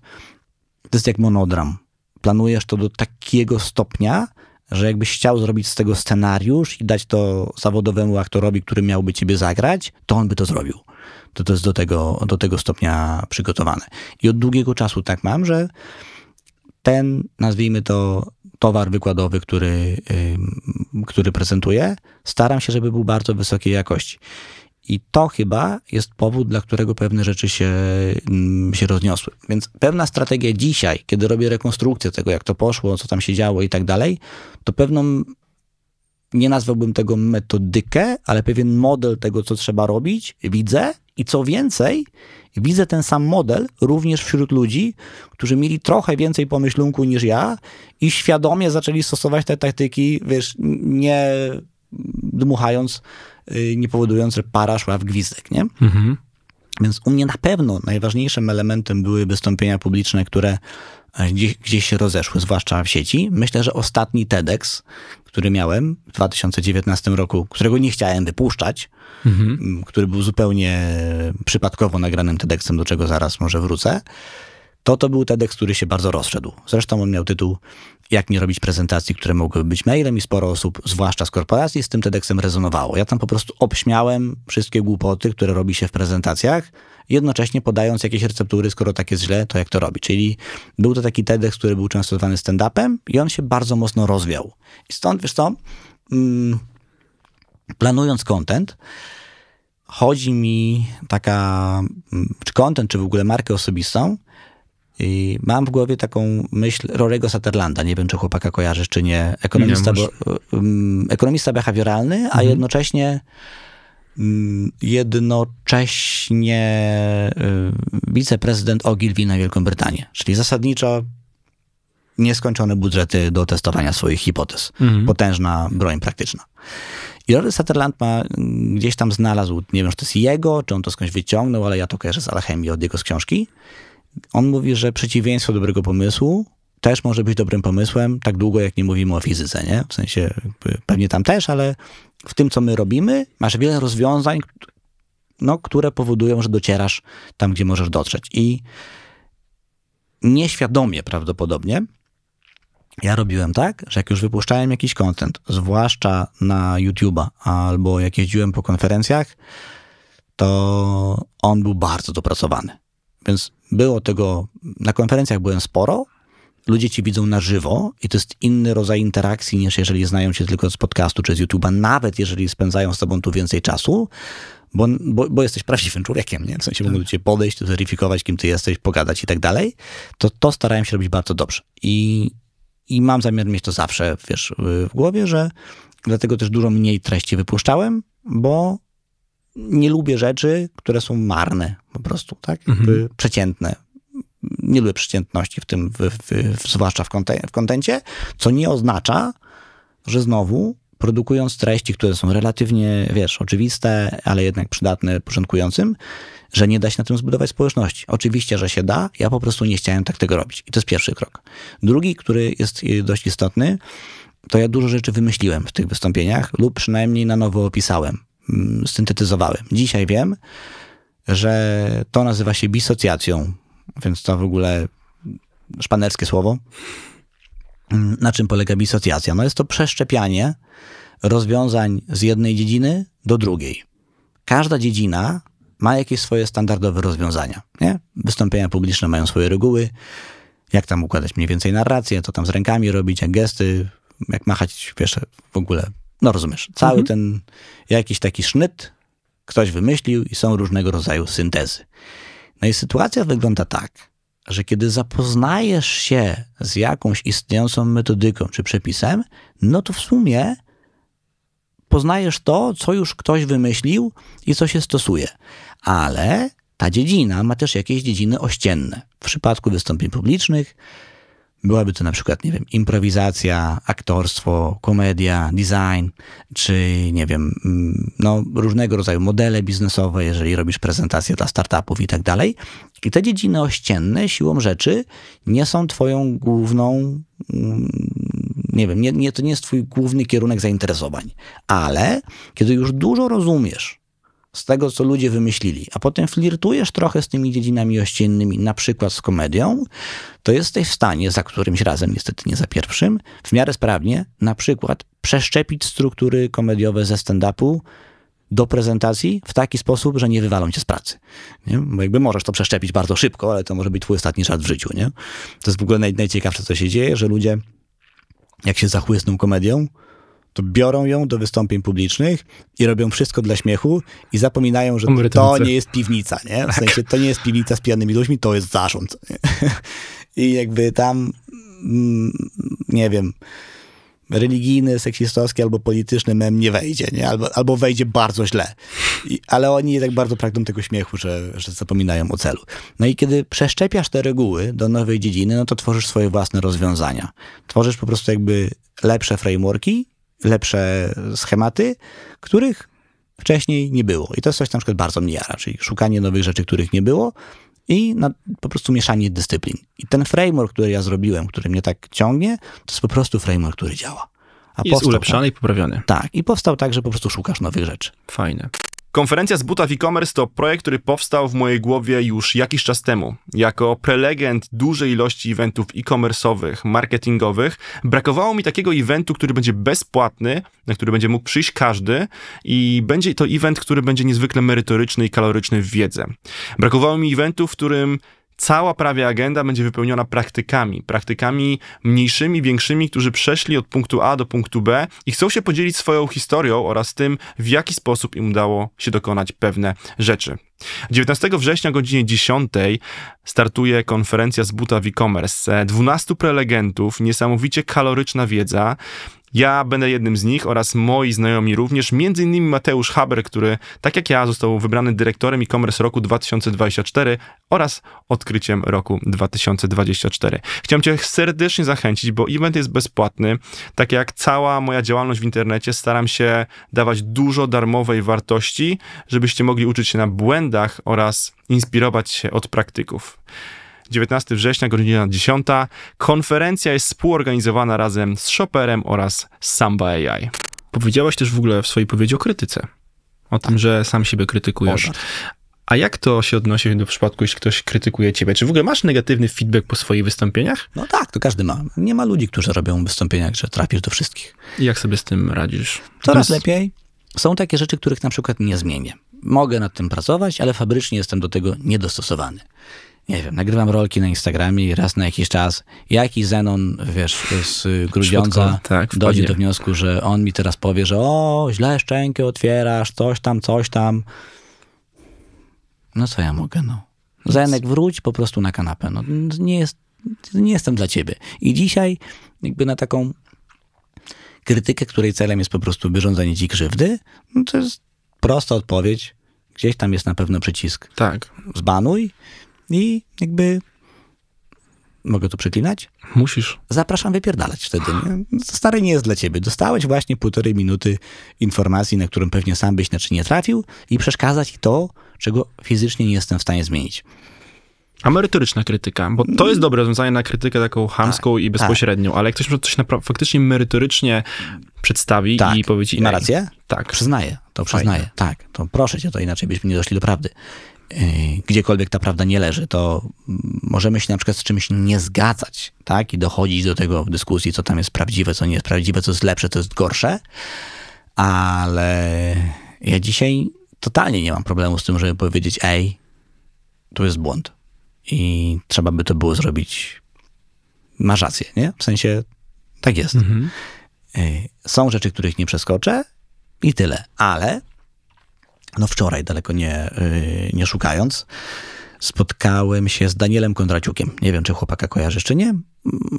to jest jak monodram. Planujesz to do takiego stopnia, że jakbyś chciał zrobić z tego scenariusz i dać to zawodowemu aktorowi, który miałby ciebie zagrać, to on by to zrobił. To, to jest do tego, do tego stopnia przygotowane. I od długiego czasu tak mam, że ten, nazwijmy to, towar wykładowy, który, yy, który prezentuję, staram się, żeby był bardzo wysokiej jakości. I to chyba jest powód, dla którego pewne rzeczy się, mm, się rozniosły. Więc pewna strategia dzisiaj, kiedy robię rekonstrukcję tego, jak to poszło, co tam się działo i tak dalej, to pewną, nie nazwałbym tego metodykę, ale pewien model tego, co trzeba robić, widzę. I co więcej, widzę ten sam model również wśród ludzi, którzy mieli trochę więcej pomyślunku niż ja i świadomie zaczęli stosować te taktyki, wiesz, nie dmuchając Y, nie powodując, że para szła w gwizdek, nie? Mhm. Więc u mnie na pewno najważniejszym elementem były wystąpienia publiczne, które e, gdzieś, gdzieś się rozeszły, zwłaszcza w sieci. Myślę, że ostatni TEDx, który miałem w 2019 roku, którego nie chciałem wypuszczać, mhm. który był zupełnie przypadkowo nagranym TEDxem, do czego zaraz może wrócę, to to był TEDx, który się bardzo rozszedł. Zresztą on miał tytuł jak nie robić prezentacji, które mogłyby być mailem i sporo osób, zwłaszcza z korporacji, z tym TEDxem rezonowało. Ja tam po prostu obśmiałem wszystkie głupoty, które robi się w prezentacjach, jednocześnie podając jakieś receptury, skoro tak jest źle, to jak to robi. Czyli był to taki TEDx, który był zwany stand-upem i on się bardzo mocno rozwiał. I stąd, wiesz co, mm, planując content, chodzi mi taka, mm, czy content, czy w ogóle markę osobistą, i mam w głowie taką myśl Rorego Sutherlanda, nie wiem czy chłopaka kojarzysz czy nie, ekonomista, nie, bo, um, ekonomista behawioralny, a mhm. jednocześnie mm, jednocześnie y, wiceprezydent Ogilvy na Wielką Brytanię. Czyli zasadniczo nieskończone budżety do testowania swoich hipotez. Mhm. Potężna broń praktyczna. I Rory Sutherland ma, mm, gdzieś tam znalazł, nie wiem, czy to jest jego, czy on to skądś wyciągnął, ale ja to kojarzę z alchemii od jego z książki, on mówi, że przeciwieństwo dobrego pomysłu też może być dobrym pomysłem, tak długo jak nie mówimy o fizyce, nie? W sensie pewnie tam też, ale w tym, co my robimy, masz wiele rozwiązań, no, które powodują, że docierasz tam, gdzie możesz dotrzeć. I nieświadomie prawdopodobnie ja robiłem tak, że jak już wypuszczałem jakiś content, zwłaszcza na YouTube'a albo jak jeździłem po konferencjach, to on był bardzo dopracowany. Więc było tego, na konferencjach byłem sporo, ludzie ci widzą na żywo i to jest inny rodzaj interakcji niż jeżeli znają cię tylko z podcastu czy z YouTube'a, nawet jeżeli spędzają z tobą tu więcej czasu, bo, bo, bo jesteś prawdziwym człowiekiem, nie? W sensie mogą tak. do ciebie podejść, zweryfikować, kim ty jesteś, pogadać i tak dalej. To, to starałem się robić bardzo dobrze. I, I mam zamiar mieć to zawsze, wiesz, w głowie, że dlatego też dużo mniej treści wypuszczałem, bo nie lubię rzeczy, które są marne po prostu, tak? Mhm. Przeciętne. Nie lubię przeciętności w tym, w, w, zwłaszcza w, w kontencie, co nie oznacza, że znowu produkując treści, które są relatywnie, wiesz, oczywiste, ale jednak przydatne porządkującym, że nie da się na tym zbudować społeczności. Oczywiście, że się da, ja po prostu nie chciałem tak tego robić. I to jest pierwszy krok. Drugi, który jest y, dość istotny, to ja dużo rzeczy wymyśliłem w tych wystąpieniach lub przynajmniej na nowo opisałem. Mm, syntetyzowałem. Dzisiaj wiem, że to nazywa się bisocjacją, więc to w ogóle szpanerskie słowo. Mm, na czym polega bisocjacja? No jest to przeszczepianie rozwiązań z jednej dziedziny do drugiej. Każda dziedzina ma jakieś swoje standardowe rozwiązania. Nie? Wystąpienia publiczne mają swoje reguły, jak tam układać mniej więcej narrację, co tam z rękami robić, jak gesty, jak machać, wiesz, w ogóle no rozumiesz, cały mhm. ten jakiś taki sznyt ktoś wymyślił i są różnego rodzaju syntezy. No i sytuacja wygląda tak, że kiedy zapoznajesz się z jakąś istniejącą metodyką czy przepisem, no to w sumie poznajesz to, co już ktoś wymyślił i co się stosuje. Ale ta dziedzina ma też jakieś dziedziny ościenne. W przypadku wystąpień publicznych Byłaby to na przykład, nie wiem, improwizacja, aktorstwo, komedia, design, czy nie wiem, mm, no, różnego rodzaju modele biznesowe, jeżeli robisz prezentacje dla startupów i tak dalej. I te dziedziny ościenne siłą rzeczy nie są twoją główną, mm, nie wiem, nie, nie, to nie jest twój główny kierunek zainteresowań. Ale kiedy już dużo rozumiesz, z tego, co ludzie wymyślili, a potem flirtujesz trochę z tymi dziedzinami ościennymi, na przykład z komedią, to jesteś w stanie, za którymś razem, niestety nie za pierwszym, w miarę sprawnie, na przykład przeszczepić struktury komediowe ze stand-upu do prezentacji w taki sposób, że nie wywalą cię z pracy. Nie? Bo jakby możesz to przeszczepić bardzo szybko, ale to może być twój ostatni żart w życiu. Nie? To jest w ogóle naj, najciekawsze, co się dzieje, że ludzie, jak się zachłysną komedią, to biorą ją do wystąpień publicznych i robią wszystko dla śmiechu i zapominają, że to nie jest piwnica, nie? W tak. sensie to nie jest piwnica z pijanymi ludźmi, to jest zarząd. Nie? I jakby tam, mm, nie wiem, religijny, seksistowski albo polityczny mem nie wejdzie, nie? Albo, albo wejdzie bardzo źle. I, ale oni tak bardzo pragną tego śmiechu, że, że zapominają o celu. No i kiedy przeszczepiasz te reguły do nowej dziedziny, no to tworzysz swoje własne rozwiązania. Tworzysz po prostu jakby lepsze frameworki, lepsze schematy, których wcześniej nie było. I to jest coś, co na przykład bardzo mnie jara, czyli szukanie nowych rzeczy, których nie było i na, po prostu mieszanie dyscyplin. I ten framework, który ja zrobiłem, który mnie tak ciągnie, to jest po prostu framework, który działa. A jest tak. ulepszany tak, i poprawiony. Tak, i powstał tak, że po prostu szukasz nowych rzeczy. Fajne. Konferencja z Buta w e-commerce to projekt, który powstał w mojej głowie już jakiś czas temu. Jako prelegent dużej ilości eventów e-commerce'owych, marketingowych, brakowało mi takiego eventu, który będzie bezpłatny, na który będzie mógł przyjść każdy i będzie to event, który będzie niezwykle merytoryczny i kaloryczny w wiedzę. Brakowało mi eventu, w którym cała prawie agenda będzie wypełniona praktykami. Praktykami mniejszymi, większymi, którzy przeszli od punktu A do punktu B i chcą się podzielić swoją historią oraz tym, w jaki sposób im udało się dokonać pewne rzeczy. 19 września o godzinie 10 startuje konferencja z buta e-commerce. 12 prelegentów, niesamowicie kaloryczna wiedza. Ja będę jednym z nich oraz moi znajomi również, między innymi Mateusz Haber, który, tak jak ja, został wybrany dyrektorem e-commerce roku 2024 oraz odkryciem roku 2024. Chciałem Cię serdecznie zachęcić, bo event jest bezpłatny. Tak jak cała moja działalność w internecie, staram się dawać dużo darmowej wartości, żebyście mogli uczyć się na błędach oraz inspirować się od praktyków. 19 września, godzina 10. Konferencja jest współorganizowana razem z Shopperem oraz Samba AI. Powiedziałaś też w ogóle w swojej powiedzi o krytyce. O tym, że sam siebie krytykujesz. A jak to się odnosi do przypadku, jeśli ktoś krytykuje ciebie? Czy w ogóle masz negatywny feedback po swoich wystąpieniach? No tak, to każdy ma. Nie ma ludzi, którzy robią wystąpienia, że trafisz do wszystkich. I jak sobie z tym radzisz? Coraz Natomiast... lepiej. Są takie rzeczy, których na przykład nie zmienię. Mogę nad tym pracować, ale fabrycznie jestem do tego niedostosowany nie wiem, nagrywam rolki na Instagramie raz na jakiś czas jaki Zenon, wiesz, z Grudziądza tak, dojdzie do wniosku, że on mi teraz powie, że o, źle szczękę otwierasz, coś tam, coś tam. No co ja mogę, no. Zenek, wróć po prostu na kanapę. No, nie, jest, nie jestem dla ciebie. I dzisiaj jakby na taką krytykę, której celem jest po prostu wyrządzenie ci krzywdy, no to jest prosta odpowiedź. Gdzieś tam jest na pewno przycisk. Tak. Zbanuj i jakby Mogę to przeklinać? Musisz. Zapraszam wypierdalać wtedy. Nie? No, stary nie jest dla ciebie. Dostałeś właśnie półtorej minuty informacji, na którą pewnie sam byś inaczej nie trafił i przeszkadzać to, czego fizycznie nie jestem w stanie zmienić. A merytoryczna krytyka, bo to jest dobre rozwiązanie na krytykę taką hamską tak, i tak. bezpośrednią, tak. ale jak ktoś coś faktycznie merytorycznie przedstawi tak. i powie ci... Ma rację? Tak. Przyznaję, to przyznaję. Fajne. Tak, to proszę cię, to inaczej byśmy nie doszli do prawdy. Y, gdziekolwiek ta prawda nie leży, to możemy się na przykład z czymś nie zgadzać, tak? I dochodzić do tego w dyskusji, co tam jest prawdziwe, co nie jest prawdziwe, co jest lepsze, co jest gorsze. Ale ja dzisiaj totalnie nie mam problemu z tym, żeby powiedzieć, ej, tu jest błąd. I trzeba by to było zrobić. Masz rację, nie? W sensie tak jest. Mhm. Y, są rzeczy, których nie przeskoczę i tyle. Ale no wczoraj, daleko nie, y, nie szukając, spotkałem się z Danielem Kondraciukiem. Nie wiem, czy chłopaka kojarzysz, czy nie. Mm,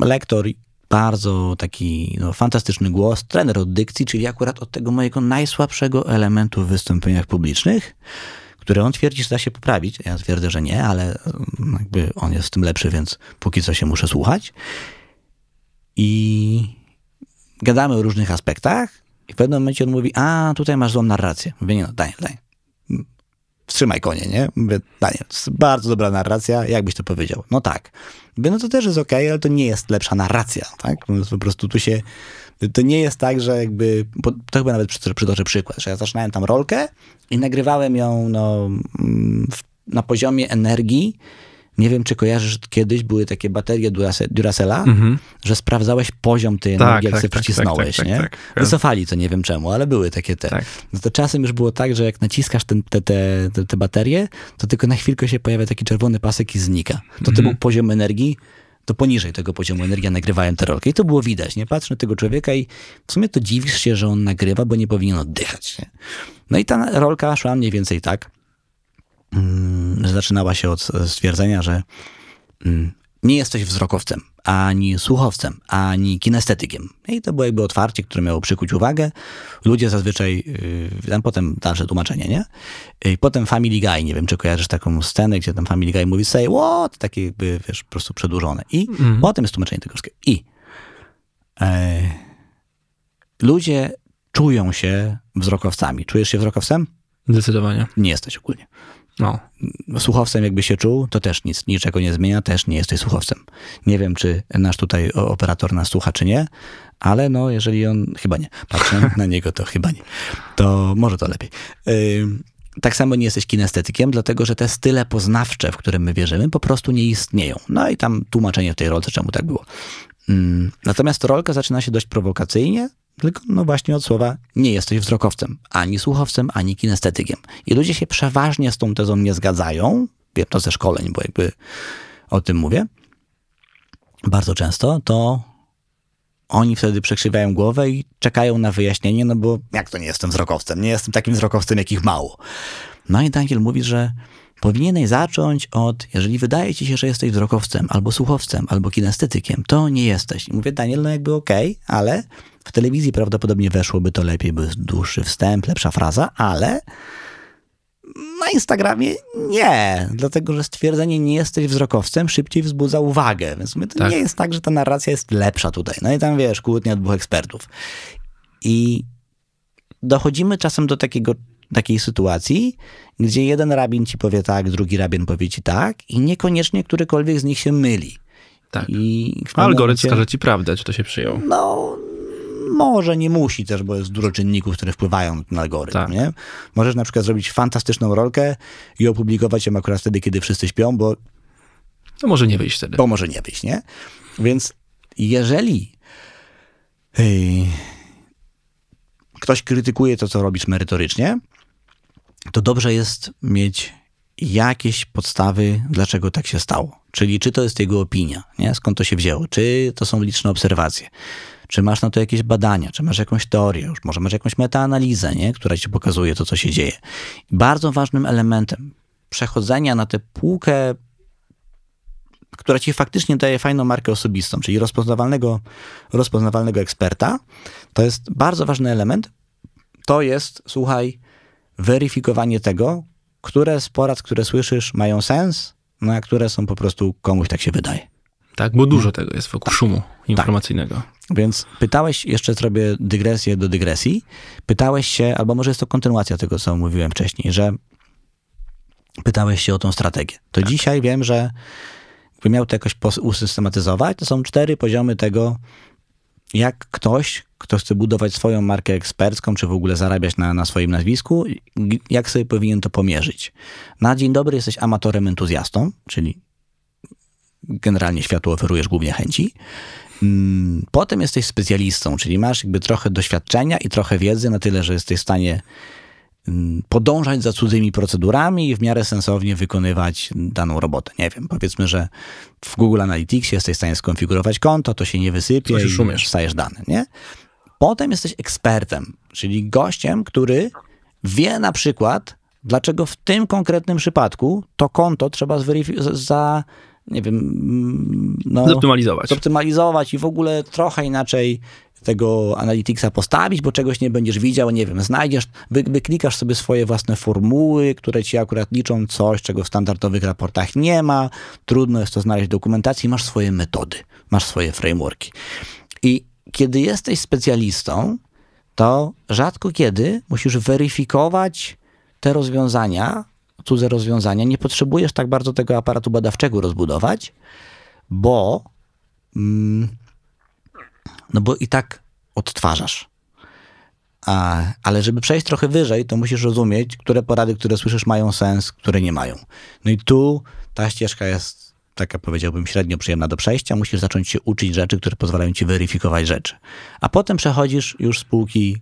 lektor, bardzo taki no, fantastyczny głos, trener od dykcji, czyli akurat od tego mojego najsłabszego elementu w wystąpieniach publicznych, które on twierdzi, że da się poprawić. Ja twierdzę, że nie, ale mm, jakby on jest w tym lepszy, więc póki co się muszę słuchać. I gadamy o różnych aspektach, i w pewnym momencie on mówi, a tutaj masz złą narrację. Mówię, nie no, Daniel, Daniel, wstrzymaj konie, nie? Mówię, Daniel, bardzo dobra narracja, jakbyś to powiedział? No tak. Mówię, no to też jest okej, okay, ale to nie jest lepsza narracja, tak? Po prostu tu się, to nie jest tak, że jakby, to chyba nawet przytoczę przykład, że ja zaczynałem tam rolkę i nagrywałem ją no, mm, na poziomie energii, nie wiem, czy kojarzysz, kiedyś były takie baterie Duracella, mm-hmm. że sprawdzałeś poziom tej tak, energii, jak tak, się tak, tak, przycisnąłeś, tak, tak nie? Tak, Wycofali to, nie wiem czemu, ale były takie te. No to czasem już było tak, że jak naciskasz ten, te, te, te, te, baterie, to tylko na chwilkę się pojawia taki czerwony pasek i znika. To mm-hmm. to mhm. był poziom energii, to poniżej tego poziomu energii nagrywałem tę rolkę. I to było widać, nie? Patrz na tego człowieka i w sumie to dziwisz się, że on nagrywa, bo nie powinien oddychać, nie? No i ta rolka szła mniej więcej tak. Mm, zaczynała się od stwierdzenia, że mm, nie jesteś wzrokowcem, ani słuchowcem, ani kinestetykiem. I to było jakby otwarcie, które miało przykuć uwagę. Ludzie zazwyczaj, y, tam potem dalsze tłumaczenie, nie? I potem Family Guy, nie wiem, czy kojarzysz taką scenę, gdzie tam Family Guy mówi say what, takie jakby, wiesz, po prostu przedłużone. I mhm. potem jest tłumaczenie tego wszystkiego. I e, ludzie czują się wzrokowcami. Czujesz się wzrokowcem? Zdecydowanie. Nie jesteś ogólnie. No. Słuchowcem jakby się czuł, to też nic, niczego nie zmienia, też nie jesteś słuchowcem. Nie wiem, czy nasz tutaj operator nas słucha, czy nie, ale no, jeżeli on, chyba nie, patrzę na niego, to chyba nie, to może to lepiej. Tak samo nie jesteś kinestetykiem, dlatego że te style poznawcze, w które my wierzymy, po prostu nie istnieją. No i tam tłumaczenie w tej rolce, czemu tak było. Natomiast rolka zaczyna się dość prowokacyjnie, tylko no właśnie od słowa nie jesteś wzrokowcem, ani słuchowcem, ani kinestetykiem. I ludzie się przeważnie z tą tezą nie zgadzają. Wiem to ze szkoleń, bo jakby o tym mówię. Bardzo często to oni wtedy przekrzywiają głowę i czekają na wyjaśnienie, no bo jak to nie jestem wzrokowcem? Nie jestem takim wzrokowcem, jakich mało. No i Daniel mówi, że powinieneś zacząć od, jeżeli wydaje ci się, że jesteś wzrokowcem, albo słuchowcem, albo kinestetykiem, to nie jesteś. I mówię, Daniel, no jakby okej, okay, ale w telewizji prawdopodobnie weszłoby to lepiej, był dłuższy wstęp, lepsza fraza, ale na Instagramie nie, dlatego że stwierdzenie nie jesteś wzrokowcem szybciej wzbudza uwagę, więc my to tak. nie jest tak, że ta narracja jest lepsza tutaj. No i tam wiesz, kłótnia dwóch ekspertów. I dochodzimy czasem do takiego, takiej sytuacji, gdzie jeden rabin ci powie tak, drugi rabin powie ci tak i niekoniecznie którykolwiek z nich się myli. Tak. I Algorytm momencie, skaże ci prawdę, czy to się przyjął. No, może nie musi też, bo jest dużo czynników, które wpływają na algorytm, tak. nie? Możesz na przykład zrobić fantastyczną rolkę i opublikować ją akurat wtedy, kiedy wszyscy śpią, bo... To może nie wyjść wtedy. Bo może nie wyjść, nie? Więc jeżeli... Hej, ktoś krytykuje to, co robisz merytorycznie, to dobrze jest mieć jakieś podstawy, dlaczego tak się stało. Czyli czy to jest jego opinia, nie? skąd to się wzięło, czy to są liczne obserwacje. Czy masz na to jakieś badania, czy masz jakąś teorię, już może masz jakąś metaanalizę, nie? która ci pokazuje to, co się dzieje. Bardzo ważnym elementem przechodzenia na tę półkę która ci faktycznie daje fajną markę osobistą, czyli rozpoznawalnego, rozpoznawalnego eksperta, to jest bardzo ważny element. To jest, słuchaj, weryfikowanie tego, które z porad, które słyszysz, mają sens, no a które są po prostu komuś tak się wydaje. Tak, bo dużo tego jest wokół tak. szumu informacyjnego. Więc pytałeś, jeszcze zrobię dygresję do dygresji, pytałeś się, albo może jest to kontynuacja tego, co mówiłem wcześniej, że pytałeś się o tą strategię. To tak. dzisiaj wiem, że gdybym miał to jakoś usystematyzować, to są cztery poziomy tego, jak ktoś, kto chce budować swoją markę ekspercką, czy w ogóle zarabiać na, na swoim nazwisku, jak sobie powinien to pomierzyć. Na dzień dobry jesteś amatorem entuzjastą, czyli generalnie światu oferujesz głównie chęci Mm, potem jesteś specjalistą, czyli masz jakby trochę doświadczenia i trochę wiedzy na tyle, że jesteś w stanie mm, podążać za cudzymi procedurami i w miarę sensownie wykonywać daną robotę. Nie wiem, powiedzmy, że w Google Analyticsie jesteś w stanie skonfigurować konto, to się nie wysypie Coś i szumiesz. stajesz dane, nie? Potem jesteś ekspertem, czyli gościem, który wie na przykład, dlaczego w tym konkretnym przypadku to konto trzeba zweryfikować, nie wiem, mm, no, zoptymalizować. Zoptymalizować i w ogóle trochę inaczej tego Analyticsa postawić, bo czegoś nie będziesz widział, nie wiem, znajdziesz, wy, wyklikasz sobie swoje własne formuły, które ci akurat liczą coś, czego w standardowych raportach nie ma, trudno jest to znaleźć w dokumentacji, masz swoje metody, masz swoje frameworki. I kiedy jesteś specjalistą, to rzadko kiedy musisz weryfikować te rozwiązania cudze rozwiązania, nie potrzebujesz tak bardzo tego aparatu badawczego rozbudować, bo, mm, no bo i tak odtwarzasz. A, ale żeby przejść trochę wyżej, to musisz rozumieć, które porady, które słyszysz, mają sens, które nie mają. No i tu ta ścieżka jest, taka powiedziałbym, średnio przyjemna do przejścia. Musisz zacząć się uczyć rzeczy, które pozwalają ci weryfikować rzeczy. A potem przechodzisz już z półki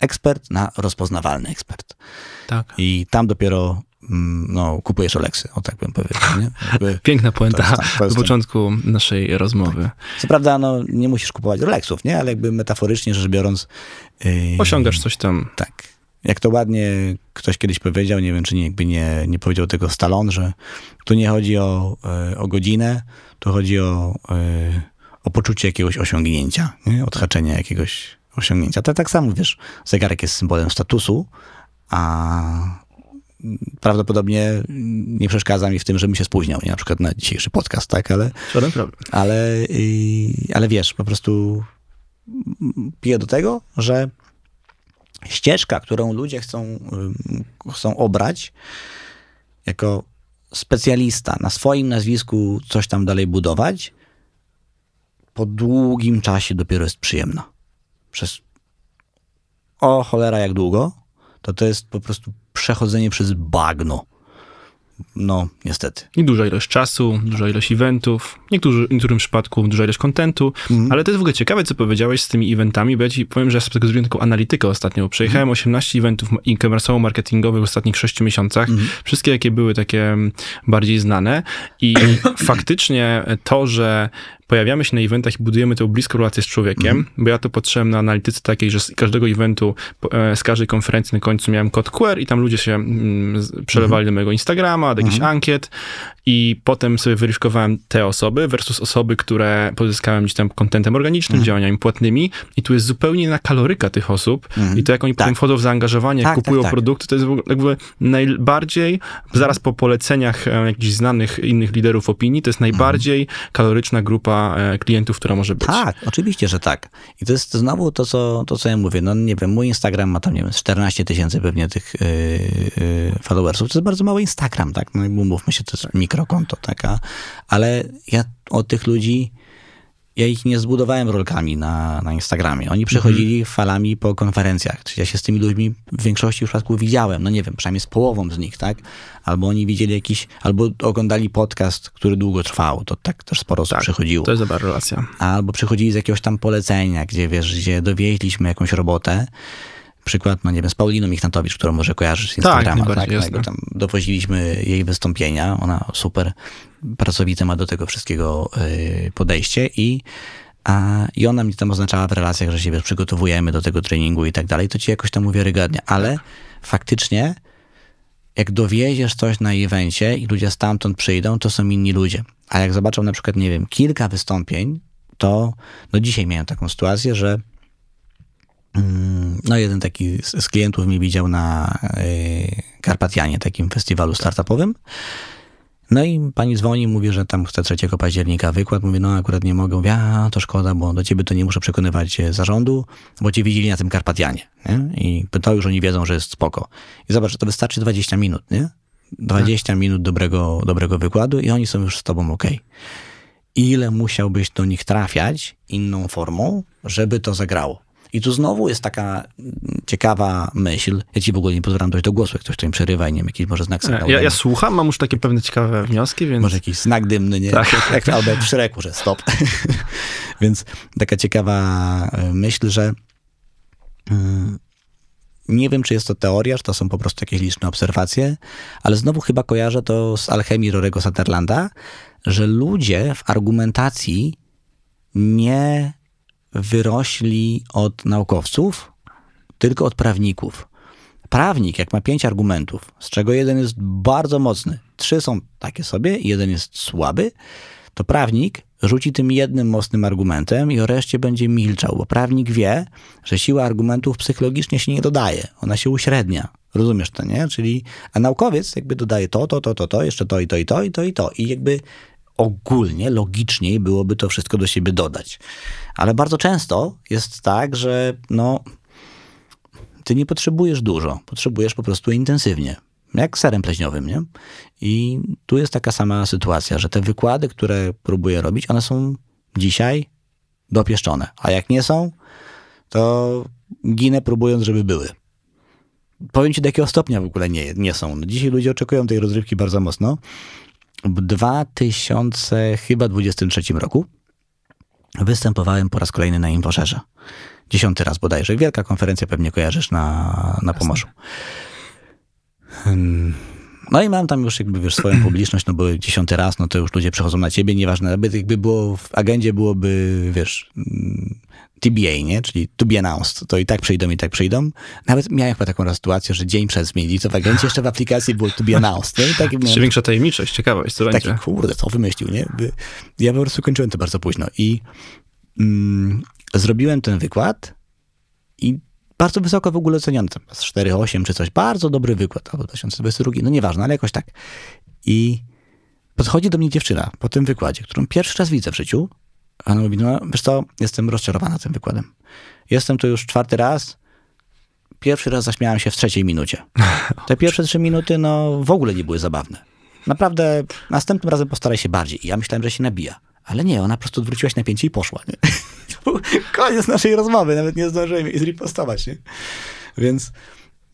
ekspert na rozpoznawalny ekspert. Tak. I tam dopiero Mm, no, kupujesz Oleksy, o tak bym powiedział. Nie? Jakby Piękna puenta w tak, tak, tak, początku naszej rozmowy. Tak. Co prawda, no, nie musisz kupować Rolexów, nie? ale jakby metaforycznie rzecz biorąc... Yy, Osiągasz coś tam. Tak. Jak to ładnie ktoś kiedyś powiedział, nie wiem, czy nie, jakby nie, nie powiedział tego Stallone, że tu nie chodzi o, yy, o godzinę, tu chodzi o, yy, o poczucie jakiegoś osiągnięcia, nie? odhaczenia jakiegoś osiągnięcia. To tak samo, wiesz, zegarek jest symbolem statusu, a prawdopodobnie nie przeszkadza mi w tym, żebym się spóźniał, nie na przykład na dzisiejszy podcast, tak, ale... Żaden problem. Ale, y, ale wiesz, po prostu piję do tego, że ścieżka, którą ludzie chcą, y, chcą obrać, jako specjalista na swoim nazwisku coś tam dalej budować, po długim czasie dopiero jest przyjemna. Przez o cholera jak długo, to to jest po prostu przechodzenie przez bagno. No, niestety. I duża ilość czasu, duża ilość eventów, niektórzy, w niektórym przypadku duża ilość kontentu, mm. ale to jest w ogóle ciekawe, co powiedziałeś z tymi eventami, bo ja ci powiem, że ja sobie zrobiłem taką analitykę ostatnio. Przejechałem mm. 18 eventów komersowo-marketingowych w ostatnich 6 miesiącach, mm. wszystkie jakie były takie bardziej znane i faktycznie to, że pojawiamy się na eventach i budujemy tą bliską relację z człowiekiem, mhm. bo ja to patrzyłem na analityce takiej, że z każdego eventu, e, z każdej konferencji na końcu miałem kod QR i tam ludzie się mm, przelewali mhm. do mojego Instagrama, do jakichś mhm. ankiet i potem sobie weryfikowałem te osoby versus osoby, które pozyskałem gdzieś tam kontentem organicznym, działaniami płatnymi i tu jest zupełnie inna kaloryka tych osób i to jak oni tak. potem wchodzą w zaangażowanie, tak, kupują tak, tak. produkty, to jest jakby najbardziej, zaraz po poleceniach e, jakichś znanych innych liderów opinii, to jest najbardziej kaloryczna grupa E, klientów, która może być. Tak, oczywiście, że tak. I to jest znowu to, co, to, co ja mówię. No nie wiem, mój Instagram ma tam, nie wiem, 14 tysięcy pewnie tych yy, yy, followersów. To jest bardzo mały Instagram, tak? No i mówmy się, to jest mikrokonto, tak? A, ale ja od tych ludzi ja ich nie zbudowałem rolkami na, na Instagramie. Oni przychodzili mhm. falami po konferencjach. Czyli ja się z tymi ludźmi w większości przypadków widziałem. No nie wiem, przynajmniej z połową z nich, tak? Albo oni widzieli jakiś, albo oglądali podcast, który długo trwał. To tak też sporo tak, przychodziło. To jest dobra relacja. Albo przychodzili z jakiegoś tam polecenia, gdzie wiesz, gdzie dowieźliśmy jakąś robotę przykład, no nie wiem, z Pauliną Michnatowicz, którą może kojarzysz z tak, Instagrama. Tak, tak, tak, tam dowoziliśmy jej wystąpienia, ona super pracowite ma do tego wszystkiego e, podejście i a, I ona mnie tam oznaczała w relacjach, że się wiesz, przygotowujemy do tego treningu i tak dalej, to ci jakoś tam mówię ale tak. faktycznie jak dowiedziesz coś na evencie i ludzie stamtąd przyjdą, to są inni ludzie. A jak zobaczą na przykład, nie wiem, kilka wystąpień, to no dzisiaj miałem taką sytuację, że Mm, no, jeden taki z, klientów mnie widział na e, Karpatianie, takim festiwalu startupowym. No i pani dzwoni, mówi, że tam chce 3 października wykład. Mówię, no akurat nie mogę. Mówię, a to szkoda, bo do ciebie to nie muszę przekonywać e, zarządu, bo cię widzieli na tym Karpatianie. Nie? I to już oni wiedzą, że jest spoko. I zobacz, to wystarczy 20 minut, nie? 20 tak. minut dobrego, dobrego wykładu i oni są już z tobą ok. Ile musiałbyś do nich trafiać inną formą, żeby to zagrało? I tu znowu jest taka mm, ciekawa myśl. Ja ci w ogóle nie pozwalam dojść do głosu, jak ktoś tutaj przerywa i nie wiem, jakiś może znak sygnału. Ja, ja słucham, mam już takie pewne ciekawe wnioski, więc... Może jakiś znak dymny, nie? Tak. Jak, albo jak w szeregu, że stop. więc taka ciekawa e, myśl, że mm, nie wiem, czy jest to teoria, czy to są po prostu jakieś liczne obserwacje, ale znowu chyba kojarzę to z alchemii Rorego Sutherlanda, że ludzie w argumentacji nie wyrośli od naukowców, tylko od prawników. Prawnik, jak ma pięć argumentów, z czego jeden jest bardzo mocny, trzy są takie sobie, jeden jest słaby, to prawnik rzuci tym jednym mocnym argumentem i o reszcie będzie milczał, bo prawnik wie, że siła argumentów psychologicznie się nie dodaje, ona się uśrednia. Rozumiesz to, nie? Czyli, a naukowiec jakby dodaje to, to, to, to, to, jeszcze to i to i to i to i to i jakby ogólnie, logiczniej byłoby to wszystko do siebie dodać. Ale bardzo często jest tak, że no, ty nie potrzebujesz dużo, potrzebujesz po prostu intensywnie. Jak serem pleśniowym, nie? I tu jest taka sama sytuacja, że te wykłady, które próbuję robić, one są dzisiaj dopieszczone. A jak nie są, to ginę próbując, żeby były. Powiem ci, do jakiego stopnia w ogóle nie, nie są. No, dzisiaj ludzie oczekują tej rozrywki bardzo mocno w 2023 roku występowałem po raz kolejny na Infoszerze. Dziesiąty raz bodajże. Wielka konferencja, pewnie kojarzysz na, na Pomorzu. Hmm. No i mam tam już jakby wiesz, swoją publiczność, no bo dziesiąty raz, no to już ludzie przychodzą na ciebie, nieważne, jakby było w agendzie byłoby, wiesz, TBA, nie? czyli to be announced, to i tak przyjdą, i tak przyjdą. Nawet miałem chyba taką sytuację, że dzień przed zmienili to w agencie, jeszcze w aplikacji było to be announced. Nie? tak, miałem, większa tajemniczość, ciekawość. Co taki, będzie. kurde, co wymyślił, nie? Ja po prostu kończyłem to bardzo późno i mm, zrobiłem ten wykład i bardzo wysoko w ogóle oceniony, tam 4,8 czy coś, bardzo dobry wykład, albo 2022, no nieważne, ale jakoś tak. I podchodzi do mnie dziewczyna po tym wykładzie, którą pierwszy raz widzę w życiu, a ona mówi, no wiesz co, jestem rozczarowana tym wykładem. Jestem tu już czwarty raz, pierwszy raz zaśmiałam się w trzeciej minucie. Te pierwsze trzy minuty, no w ogóle nie były zabawne. Naprawdę, następnym razem postaraj się bardziej. I ja myślałem, że się nabija. Ale nie, ona po prostu odwróciłaś napięcie i poszła. Nie? Koniec naszej rozmowy, nawet nie zdążyłem jej zripostować. Nie? Więc...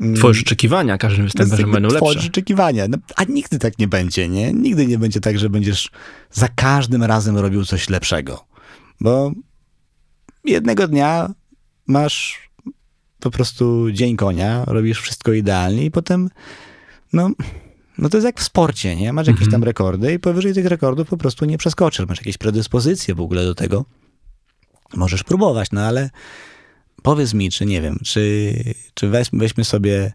Mm, twoje oczekiwania każdym występem będą lepsze. Twoje oczekiwania. No, a nigdy tak nie będzie, nie? Nigdy nie będzie tak, że będziesz za każdym razem robił coś lepszego bo jednego dnia masz po prostu dzień konia, robisz wszystko idealnie i potem, no, no to jest jak w sporcie, nie? Masz jakieś mhm. tam rekordy i powyżej tych rekordów po prostu nie przeskoczysz. Masz jakieś predyspozycje w ogóle do tego. Możesz próbować, no ale powiedz mi, czy nie wiem, czy, czy weźmy sobie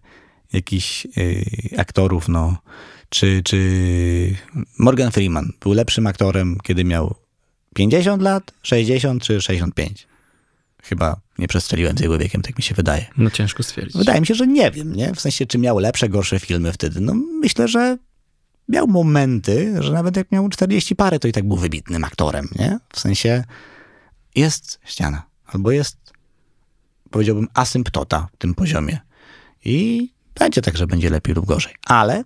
jakichś yy, aktorów, no, czy, czy Morgan Freeman był lepszym aktorem, kiedy miał 50 lat, 60 czy 65? Chyba nie przestrzeliłem z jego wiekiem, tak mi się wydaje. No ciężko stwierdzić. Wydaje mi się, że nie wiem, nie? W sensie, czy miał lepsze, gorsze filmy wtedy. No myślę, że miał momenty, że nawet jak miał 40 parę, to i tak był wybitnym aktorem, nie? W sensie jest ściana, albo jest, powiedziałbym, asymptota w tym poziomie. I będzie tak, że będzie lepiej lub gorzej. Ale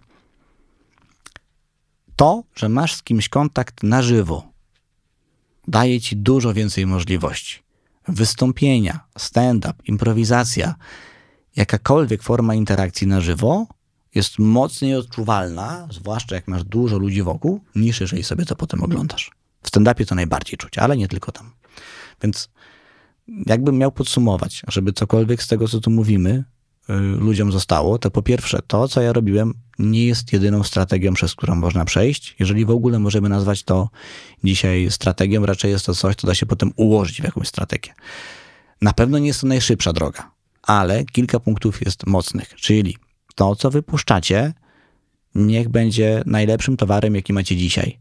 to, że masz z kimś kontakt na żywo, daje ci dużo więcej możliwości. Wystąpienia, stand-up, improwizacja, jakakolwiek forma interakcji na żywo jest mocniej odczuwalna, zwłaszcza jak masz dużo ludzi wokół, niż jeżeli sobie to potem oglądasz. W stand-upie to najbardziej czuć, ale nie tylko tam. Więc jakbym miał podsumować, żeby cokolwiek z tego, co tu mówimy, Y, ludziom zostało, to po pierwsze to, co ja robiłem, nie jest jedyną strategią, przez którą można przejść. Jeżeli w ogóle możemy nazwać to dzisiaj strategią, raczej jest to coś, co da się potem ułożyć w jakąś strategię. Na pewno nie jest to najszybsza droga, ale kilka punktów jest mocnych, czyli to, co wypuszczacie, niech będzie najlepszym towarem, jaki macie dzisiaj.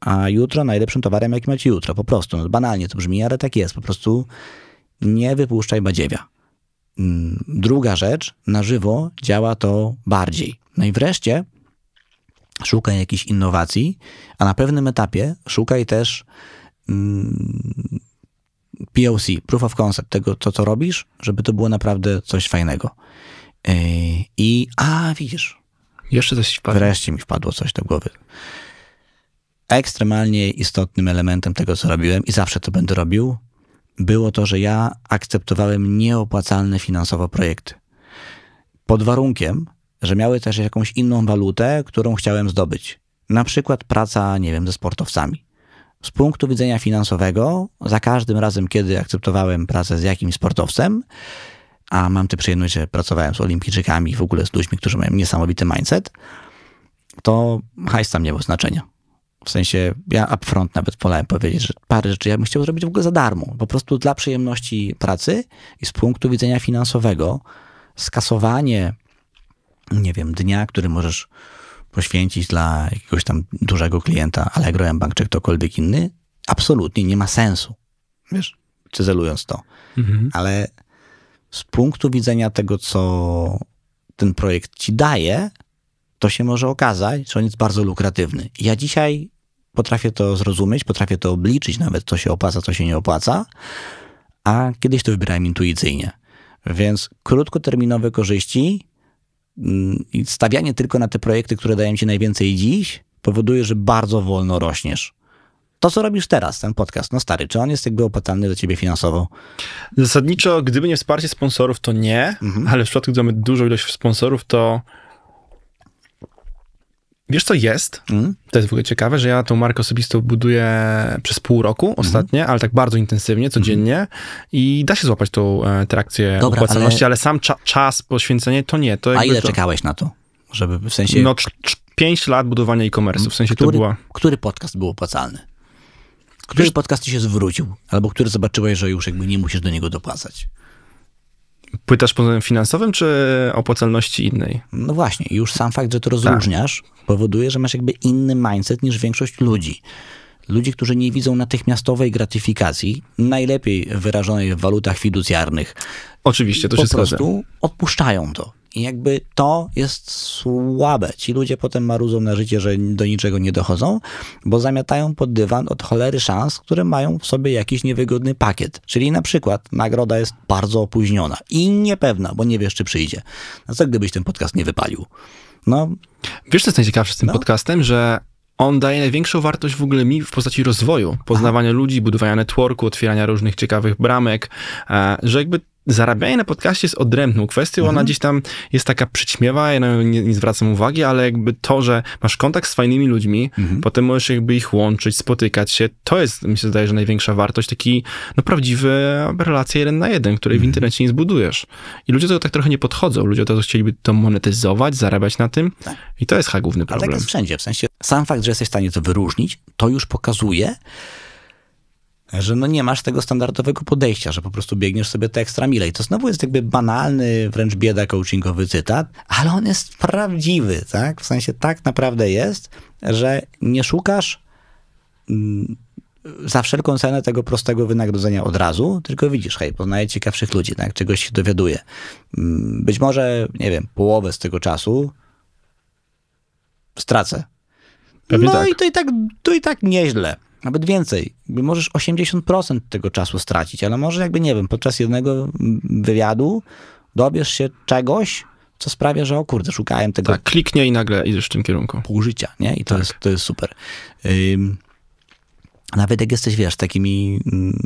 A jutro najlepszym towarem, jaki macie jutro. Po prostu. No, banalnie to brzmi, ale tak jest. Po prostu nie wypuszczaj badziewia. Mm, druga rzecz, na żywo działa to bardziej. No i wreszcie szukaj jakichś innowacji, a na pewnym etapie szukaj też mm, POC, proof of concept, tego, to co robisz, żeby to było naprawdę coś fajnego. Yy, I, a widzisz. Jeszcze coś wpadło. Wreszcie mi wpadło coś do głowy. Ekstremalnie istotnym elementem tego, co robiłem i zawsze to będę robił, było to, że ja akceptowałem nieopłacalne finansowo projekty. Pod warunkiem, że miały też jakąś inną walutę, którą chciałem zdobyć. Na przykład praca, nie wiem, ze sportowcami. Z punktu widzenia finansowego, za każdym razem, kiedy akceptowałem pracę z jakimś sportowcem, a mam tę przyjemność, że pracowałem z olimpijczykami, w ogóle z ludźmi, którzy mają niesamowity mindset, to hajs tam nie było znaczenia. W sensie, ja upfront nawet wolałem powiedzieć, że parę rzeczy ja bym chciał zrobić w ogóle za darmo. Po prostu dla przyjemności pracy i z punktu widzenia finansowego skasowanie, nie wiem, dnia, który możesz poświęcić dla jakiegoś tam dużego klienta, Allegro, M-Bank czy ktokolwiek inny, absolutnie nie ma sensu. Wiesz, cyzelując to. Mhm. Ale z punktu widzenia tego, co ten projekt ci daje, to się może okazać, że on jest bardzo lukratywny. Ja dzisiaj potrafię to zrozumieć, potrafię to obliczyć nawet, co się opłaca, co się nie opłaca, a kiedyś to wybierałem intuicyjnie. Więc krótkoterminowe korzyści mm, i stawianie tylko na te projekty, które dają ci najwięcej dziś, powoduje, że bardzo wolno rośniesz. To, co robisz teraz, ten podcast, no stary, czy on jest jakby opłacalny dla ciebie finansowo? Zasadniczo, gdyby nie wsparcie sponsorów, to nie, mhm. ale w przypadku, gdy mamy dużą ilość sponsorów, to Wiesz, co jest? Mm. To jest w ogóle ciekawe, że ja tą markę osobistą buduję przez pół roku mhm. ostatnie, mm. ale tak bardzo intensywnie, mhm. codziennie mm. i da się złapać tą e, trakcję opłacalności, ale... ale... sam cza czas, poświęcenie to nie. To A ile to... czekałeś na to? Żeby w sensie... No, 5 lat budowania e-commerce, w sensie który, to była... Który podcast był opłacalny? Który Wiesz... podcast ci się zwrócił? Albo który zobaczyłeś, że już jakby nie musisz do niego dopłacać? Pytasz pod finansowym czy opłacalności innej? No właśnie, już sam fakt, że to rozróżniasz, tak. powoduje, że masz jakby inny mindset niż większość ludzi. Ludzi, którzy nie widzą natychmiastowej gratyfikacji, najlepiej wyrażonej w walutach fiducjarnych. Oczywiście, to się zgadza. Po prostu odpuszczają to. I jakby to jest słabe. Ci ludzie potem marudzą na życie, że do niczego nie dochodzą, bo zamiatają pod dywan od cholery szans, które mają w sobie jakiś niewygodny pakiet. Czyli na przykład nagroda jest bardzo opóźniona i niepewna, bo nie wiesz, czy przyjdzie. No co gdybyś ten podcast nie wypalił? No. Wiesz, co jest najciekawsze z tym no. podcastem, że on daje największą wartość w ogóle mi w postaci rozwoju, poznawania Aha. ludzi, budowania networku, otwierania różnych ciekawych bramek, e, że jakby zarabianie na podcaście jest odrębną kwestią, mhm. ona gdzieś tam jest taka przyćmiewa, ja nie, nie, zwracam uwagi, ale jakby to, że masz kontakt z fajnymi ludźmi, mhm. potem możesz jakby ich łączyć, spotykać się, to jest, mi się zdaje, że największa wartość, taki no prawdziwy relacja jeden na jeden, której mhm. w internecie nie zbudujesz. I ludzie do tego tak trochę nie podchodzą, ludzie to chcieliby to monetyzować, zarabiać na tym tak. i to jest chyba główny problem. Ale tak jest wszędzie, w sensie sam fakt, że jesteś w stanie to wyróżnić, to już pokazuje, że no nie masz tego standardowego podejścia, że po prostu biegniesz sobie te ekstra i To znowu jest jakby banalny, wręcz bieda coachingowy cytat, ale on jest prawdziwy, tak? W sensie tak naprawdę jest, że nie szukasz mm, za wszelką cenę tego prostego wynagrodzenia od razu, tylko widzisz, hej, poznaję ciekawszych ludzi, tak? Czegoś się dowiaduje. Mm, być może, nie wiem, połowę z tego czasu stracę. Pewnie no tak. i to i tak, to i tak nieźle nawet więcej. Możesz 80% tego czasu stracić, ale może jakby, nie wiem, podczas jednego wywiadu dobierz się czegoś, co sprawia, że o kurde, szukałem tego. Tak, kliknie i nagle idziesz w tym kierunku. Pół życia, nie? I to, tak. jest, to jest super. Ym, nawet jak jesteś, wiesz, takimi mm,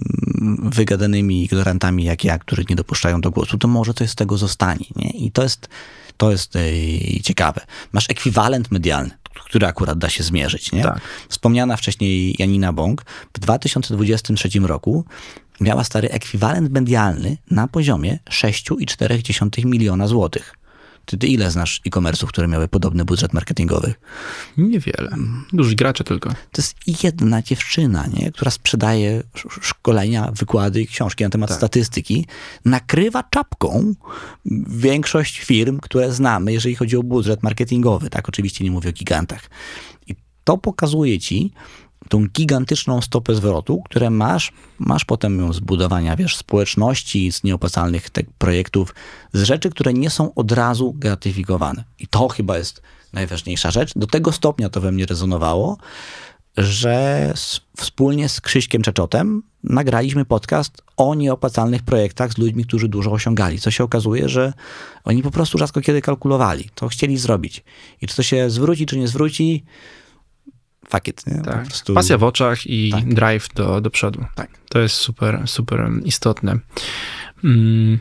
wygadanymi ignorantami jak ja, którzy nie dopuszczają do głosu, to może coś z tego zostanie, nie? I to jest, to jest yy, ciekawe. Masz ekwiwalent medialny który akurat da się zmierzyć. Nie? Tak. Wspomniana wcześniej Janina Bąk w 2023 roku miała stary ekwiwalent medialny na poziomie 6,4 miliona złotych. Ty, ty ile znasz e-commerce'ów, które miały podobny budżet marketingowy? Niewiele. Duży gracze tylko. To jest jedna dziewczyna, nie? która sprzedaje szkolenia, wykłady i książki na temat tak. statystyki. Nakrywa czapką większość firm, które znamy, jeżeli chodzi o budżet marketingowy. Tak, oczywiście nie mówię o gigantach. I to pokazuje ci, tą gigantyczną stopę zwrotu, które masz, masz potem z budowania, wiesz, społeczności, z nieopłacalnych tych projektów, z rzeczy, które nie są od razu gratyfikowane. I to chyba jest najważniejsza rzecz. Do tego stopnia to we mnie rezonowało, że z, wspólnie z Krzyśkiem Czeczotem nagraliśmy podcast o nieopłacalnych projektach z ludźmi, którzy dużo osiągali. Co się okazuje, że oni po prostu rzadko kiedy kalkulowali, to chcieli zrobić. I czy to się zwróci, czy nie zwróci, fakiet. Tak. Prostu... Pasja w oczach i tak. drive do, do przodu. Tak. To jest super, super istotne. Mm,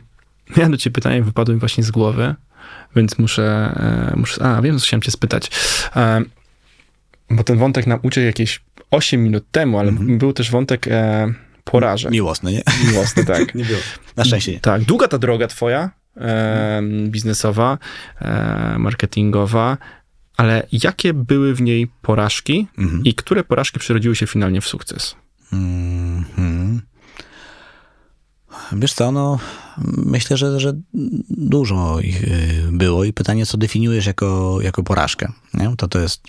ja do ciebie pytanie wypadło mi właśnie z głowy, więc muszę, e, muszę a wiem, co chciałem cię spytać. E, bo ten wątek nam uciekł jakieś 8 minut temu, ale mm -hmm. był też wątek e, porażek. Miłosny, nie? Miłosny, tak. nie było. Na szczęście nie. Tak. Długa ta droga twoja, e, biznesowa, e, marketingowa ale jakie były w niej porażki mhm. i które porażki przerodziły się finalnie w sukces? Mhm. Wiesz co, no, myślę, że, że dużo ich y, było i pytanie, co definiujesz jako, jako porażkę. Nie? To to jest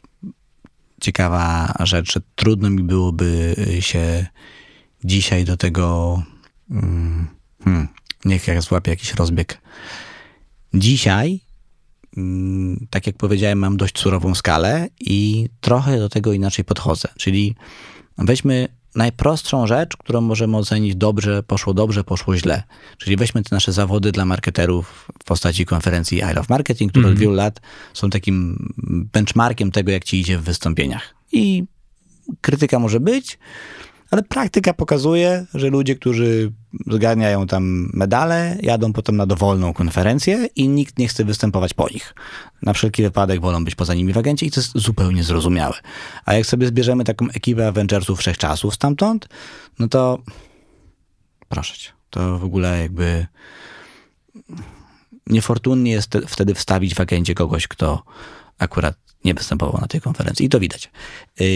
ciekawa rzecz, że trudno mi byłoby się dzisiaj do tego. Mm, hmm, niech jak złapię jakiś rozbieg. Dzisiaj Mm, tak jak powiedziałem, mam dość surową skalę i trochę do tego inaczej podchodzę. Czyli weźmy najprostszą rzecz, którą możemy ocenić dobrze, poszło dobrze, poszło źle. Czyli weźmy te nasze zawody dla marketerów w postaci konferencji I Love Marketing, które mm. od mhm. wielu lat są takim benchmarkiem tego, jak ci idzie w wystąpieniach. I krytyka może być, ale praktyka pokazuje, że ludzie, którzy zgarniają tam medale, jadą potem na dowolną konferencję i nikt nie chce występować po nich. Na wszelki wypadek wolą być poza nimi w agencie i to jest zupełnie zrozumiałe. A jak sobie zbierzemy taką ekipę Avengersów Wszechczasów stamtąd, no to proszę cię, to w ogóle jakby niefortunnie jest wtedy wstawić w agencie kogoś, kto akurat nie występował na tej konferencji i to widać. Yy,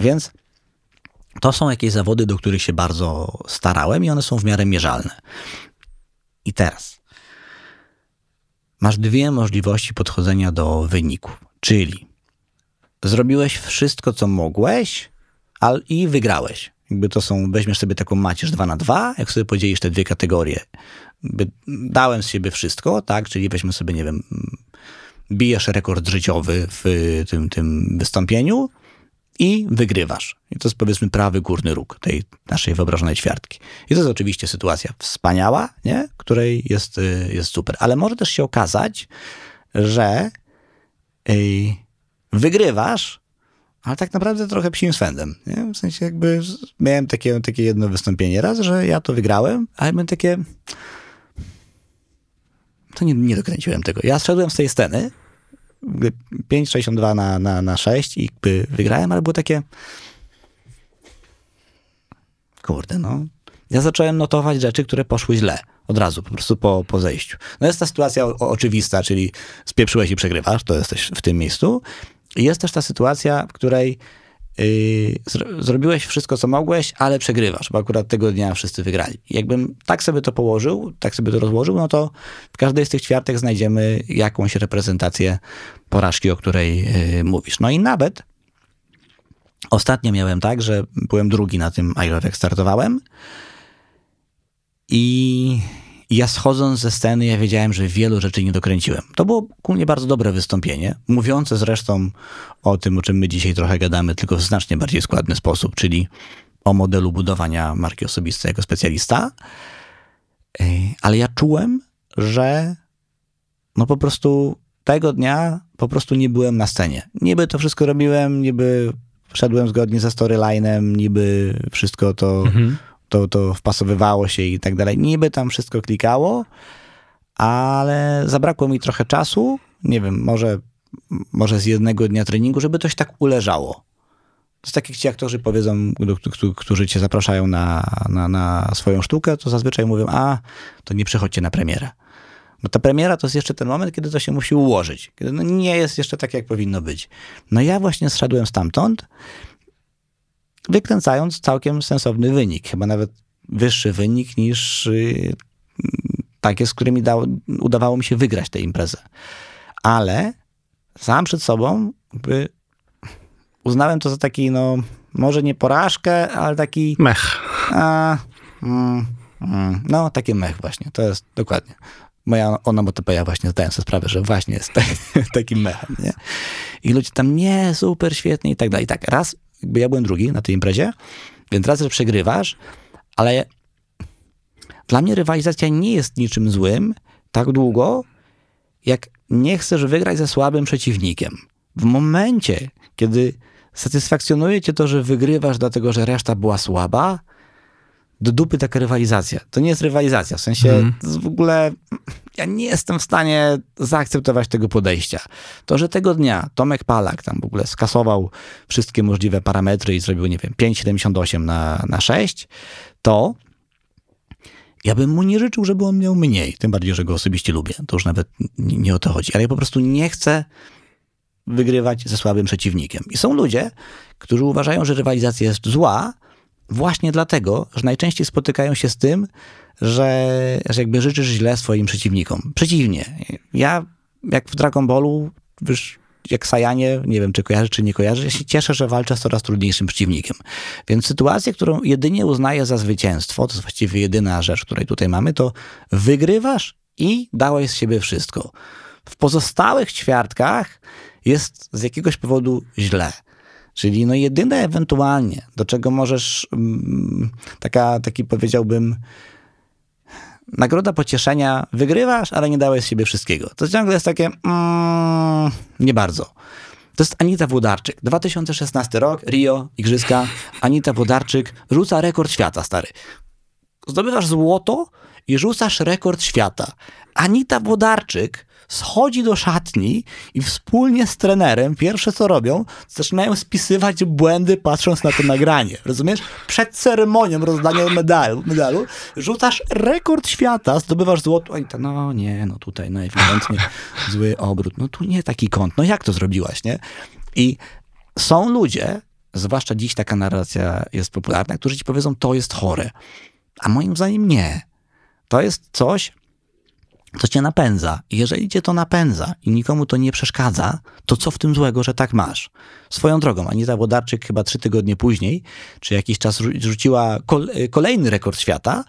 więc to są jakieś zawody, do których się bardzo starałem i one są w miarę mierzalne. I teraz masz dwie możliwości podchodzenia do wyniku, czyli zrobiłeś wszystko, co mogłeś al i wygrałeś. Jakby to są, weźmiesz sobie taką macierz 2 na 2, jak sobie podzielisz te dwie kategorie. By, dałem z siebie wszystko, tak? Czyli weźmy sobie, nie wiem, bijesz rekord życiowy w tym, tym wystąpieniu, i wygrywasz. I to jest powiedzmy prawy górny róg tej naszej wyobrażonej ćwiartki. I to jest oczywiście sytuacja wspaniała, nie? której jest, y, jest super. Ale może też się okazać, że ej, y, wygrywasz, ale tak naprawdę trochę psim swędem. Nie? W sensie jakby miałem takie, takie jedno wystąpienie raz, że ja to wygrałem, ale byłem takie... To nie, nie dokręciłem tego. Ja zszedłem z tej sceny 5,62 na, na, na 6 i wygrałem, ale było takie kurde, no. Ja zacząłem notować rzeczy, które poszły źle. Od razu, po prostu po, po zejściu. No jest ta sytuacja o, oczywista, czyli spieprzyłeś i przegrywasz, to jesteś w tym miejscu. I jest też ta sytuacja, w której Yy, zrobiłeś wszystko, co mogłeś, ale przegrywasz, bo akurat tego dnia wszyscy wygrali. Jakbym tak sobie to położył, tak sobie to rozłożył, no to w każdej z tych ćwiartek znajdziemy jakąś reprezentację porażki, o której yy, mówisz. No i nawet ostatnio miałem tak, że byłem drugi na tym Iron, jak startowałem i i ja schodząc ze sceny, ja wiedziałem, że wielu rzeczy nie dokręciłem. To było ku mnie bardzo dobre wystąpienie, mówiące zresztą o tym, o czym my dzisiaj trochę gadamy, tylko w znacznie bardziej składny sposób, czyli o modelu budowania marki osobistej jako specjalista. Ale ja czułem, że no po prostu tego dnia po prostu nie byłem na scenie. Niby to wszystko robiłem, niby szedłem zgodnie ze storylinem, niby wszystko to mhm to, to wpasowywało się i tak dalej. Niby tam wszystko klikało, ale zabrakło mi trochę czasu, nie wiem, może, może z jednego dnia treningu, żeby coś tak uleżało. To jest tak jak ci aktorzy powiedzą, którzy cię zapraszają na, na, na swoją sztukę, to zazwyczaj mówią, a, to nie przychodźcie na premierę. Bo ta premiera to jest jeszcze ten moment, kiedy to się musi ułożyć, kiedy no nie jest jeszcze tak, jak powinno być. No ja właśnie zszedłem stamtąd, wykręcając całkiem sensowny wynik, chyba nawet wyższy wynik niż y, takie, z którymi udawało mi się wygrać tę imprezę. Ale sam przed sobą jakby uznałem to za taki, no, może nie porażkę, ale taki... Mech. A, mm, mm, no, taki mech właśnie, to jest dokładnie. Moja onomatopeja właśnie zdaję sobie sprawę, że właśnie jest taki, takim mechem, nie? I ludzie tam, nie, super, świetnie i tak dalej. I tak, raz jakby ja byłem drugi na tej imprezie, więc raz, że przegrywasz, ale dla mnie rywalizacja nie jest niczym złym tak długo, jak nie chcesz wygrać ze słabym przeciwnikiem. W momencie, kiedy satysfakcjonuje cię to, że wygrywasz dlatego, że reszta była słaba, do dupy taka rywalizacja. To nie jest rywalizacja, w sensie mm. w ogóle ja nie jestem w stanie zaakceptować tego podejścia. To, że tego dnia Tomek Palak tam w ogóle skasował wszystkie możliwe parametry i zrobił, nie wiem, 5,78 na, na 6, to ja bym mu nie życzył, żeby on miał mniej, tym bardziej, że go osobiście lubię. To już nawet nie, nie o to chodzi. Ale ja po prostu nie chcę wygrywać ze słabym przeciwnikiem. I są ludzie, którzy uważają, że rywalizacja jest zła, właśnie dlatego, że najczęściej spotykają się z tym, że, że jakby życzysz źle swoim przeciwnikom. Przeciwnie. Ja, jak w Dragon Ballu, już jak Sajanie, nie wiem czy kojarzy, czy nie kojarzy, ja się cieszę, że walczę z coraz trudniejszym przeciwnikiem. Więc sytuację, którą jedynie uznaję za zwycięstwo, to jest właściwie jedyna rzecz, której tutaj mamy, to wygrywasz i dałeś z siebie wszystko. W pozostałych ćwiartkach jest z jakiegoś powodu źle. Czyli no jedyne ewentualnie, do czego możesz, mm, taka, taki powiedziałbym, nagroda pocieszenia, wygrywasz, ale nie dałeś z siebie wszystkiego. To ciągle jest takie, mm, nie bardzo. To jest Anita Włodarczyk. 2016 rok, Rio, Igrzyska. Anita Włodarczyk rzuca rekord świata, stary. Zdobywasz złoto i rzucasz rekord świata. Anita Włodarczyk schodzi do szatni i wspólnie z trenerem pierwsze co robią, zaczynają spisywać błędy patrząc na to nagranie. Rozumiesz? Przed ceremonią rozdania medalu, medalu rzucasz rekord świata, zdobywasz złoto. Oj, to, no nie, no tutaj najewidentniej zły obrót. No tu nie taki kąt. No jak to zrobiłaś, nie? I są ludzie, zwłaszcza dziś taka narracja jest popularna, którzy ci powiedzą, to jest chore. A moim zdaniem nie. To jest coś, co cię napędza. Jeżeli cię to napędza i nikomu to nie przeszkadza, to co w tym złego, że tak masz? Swoją drogą, Anita Włodarczyk chyba trzy tygodnie później, czy jakiś czas rzuciła y, kolejny rekord świata,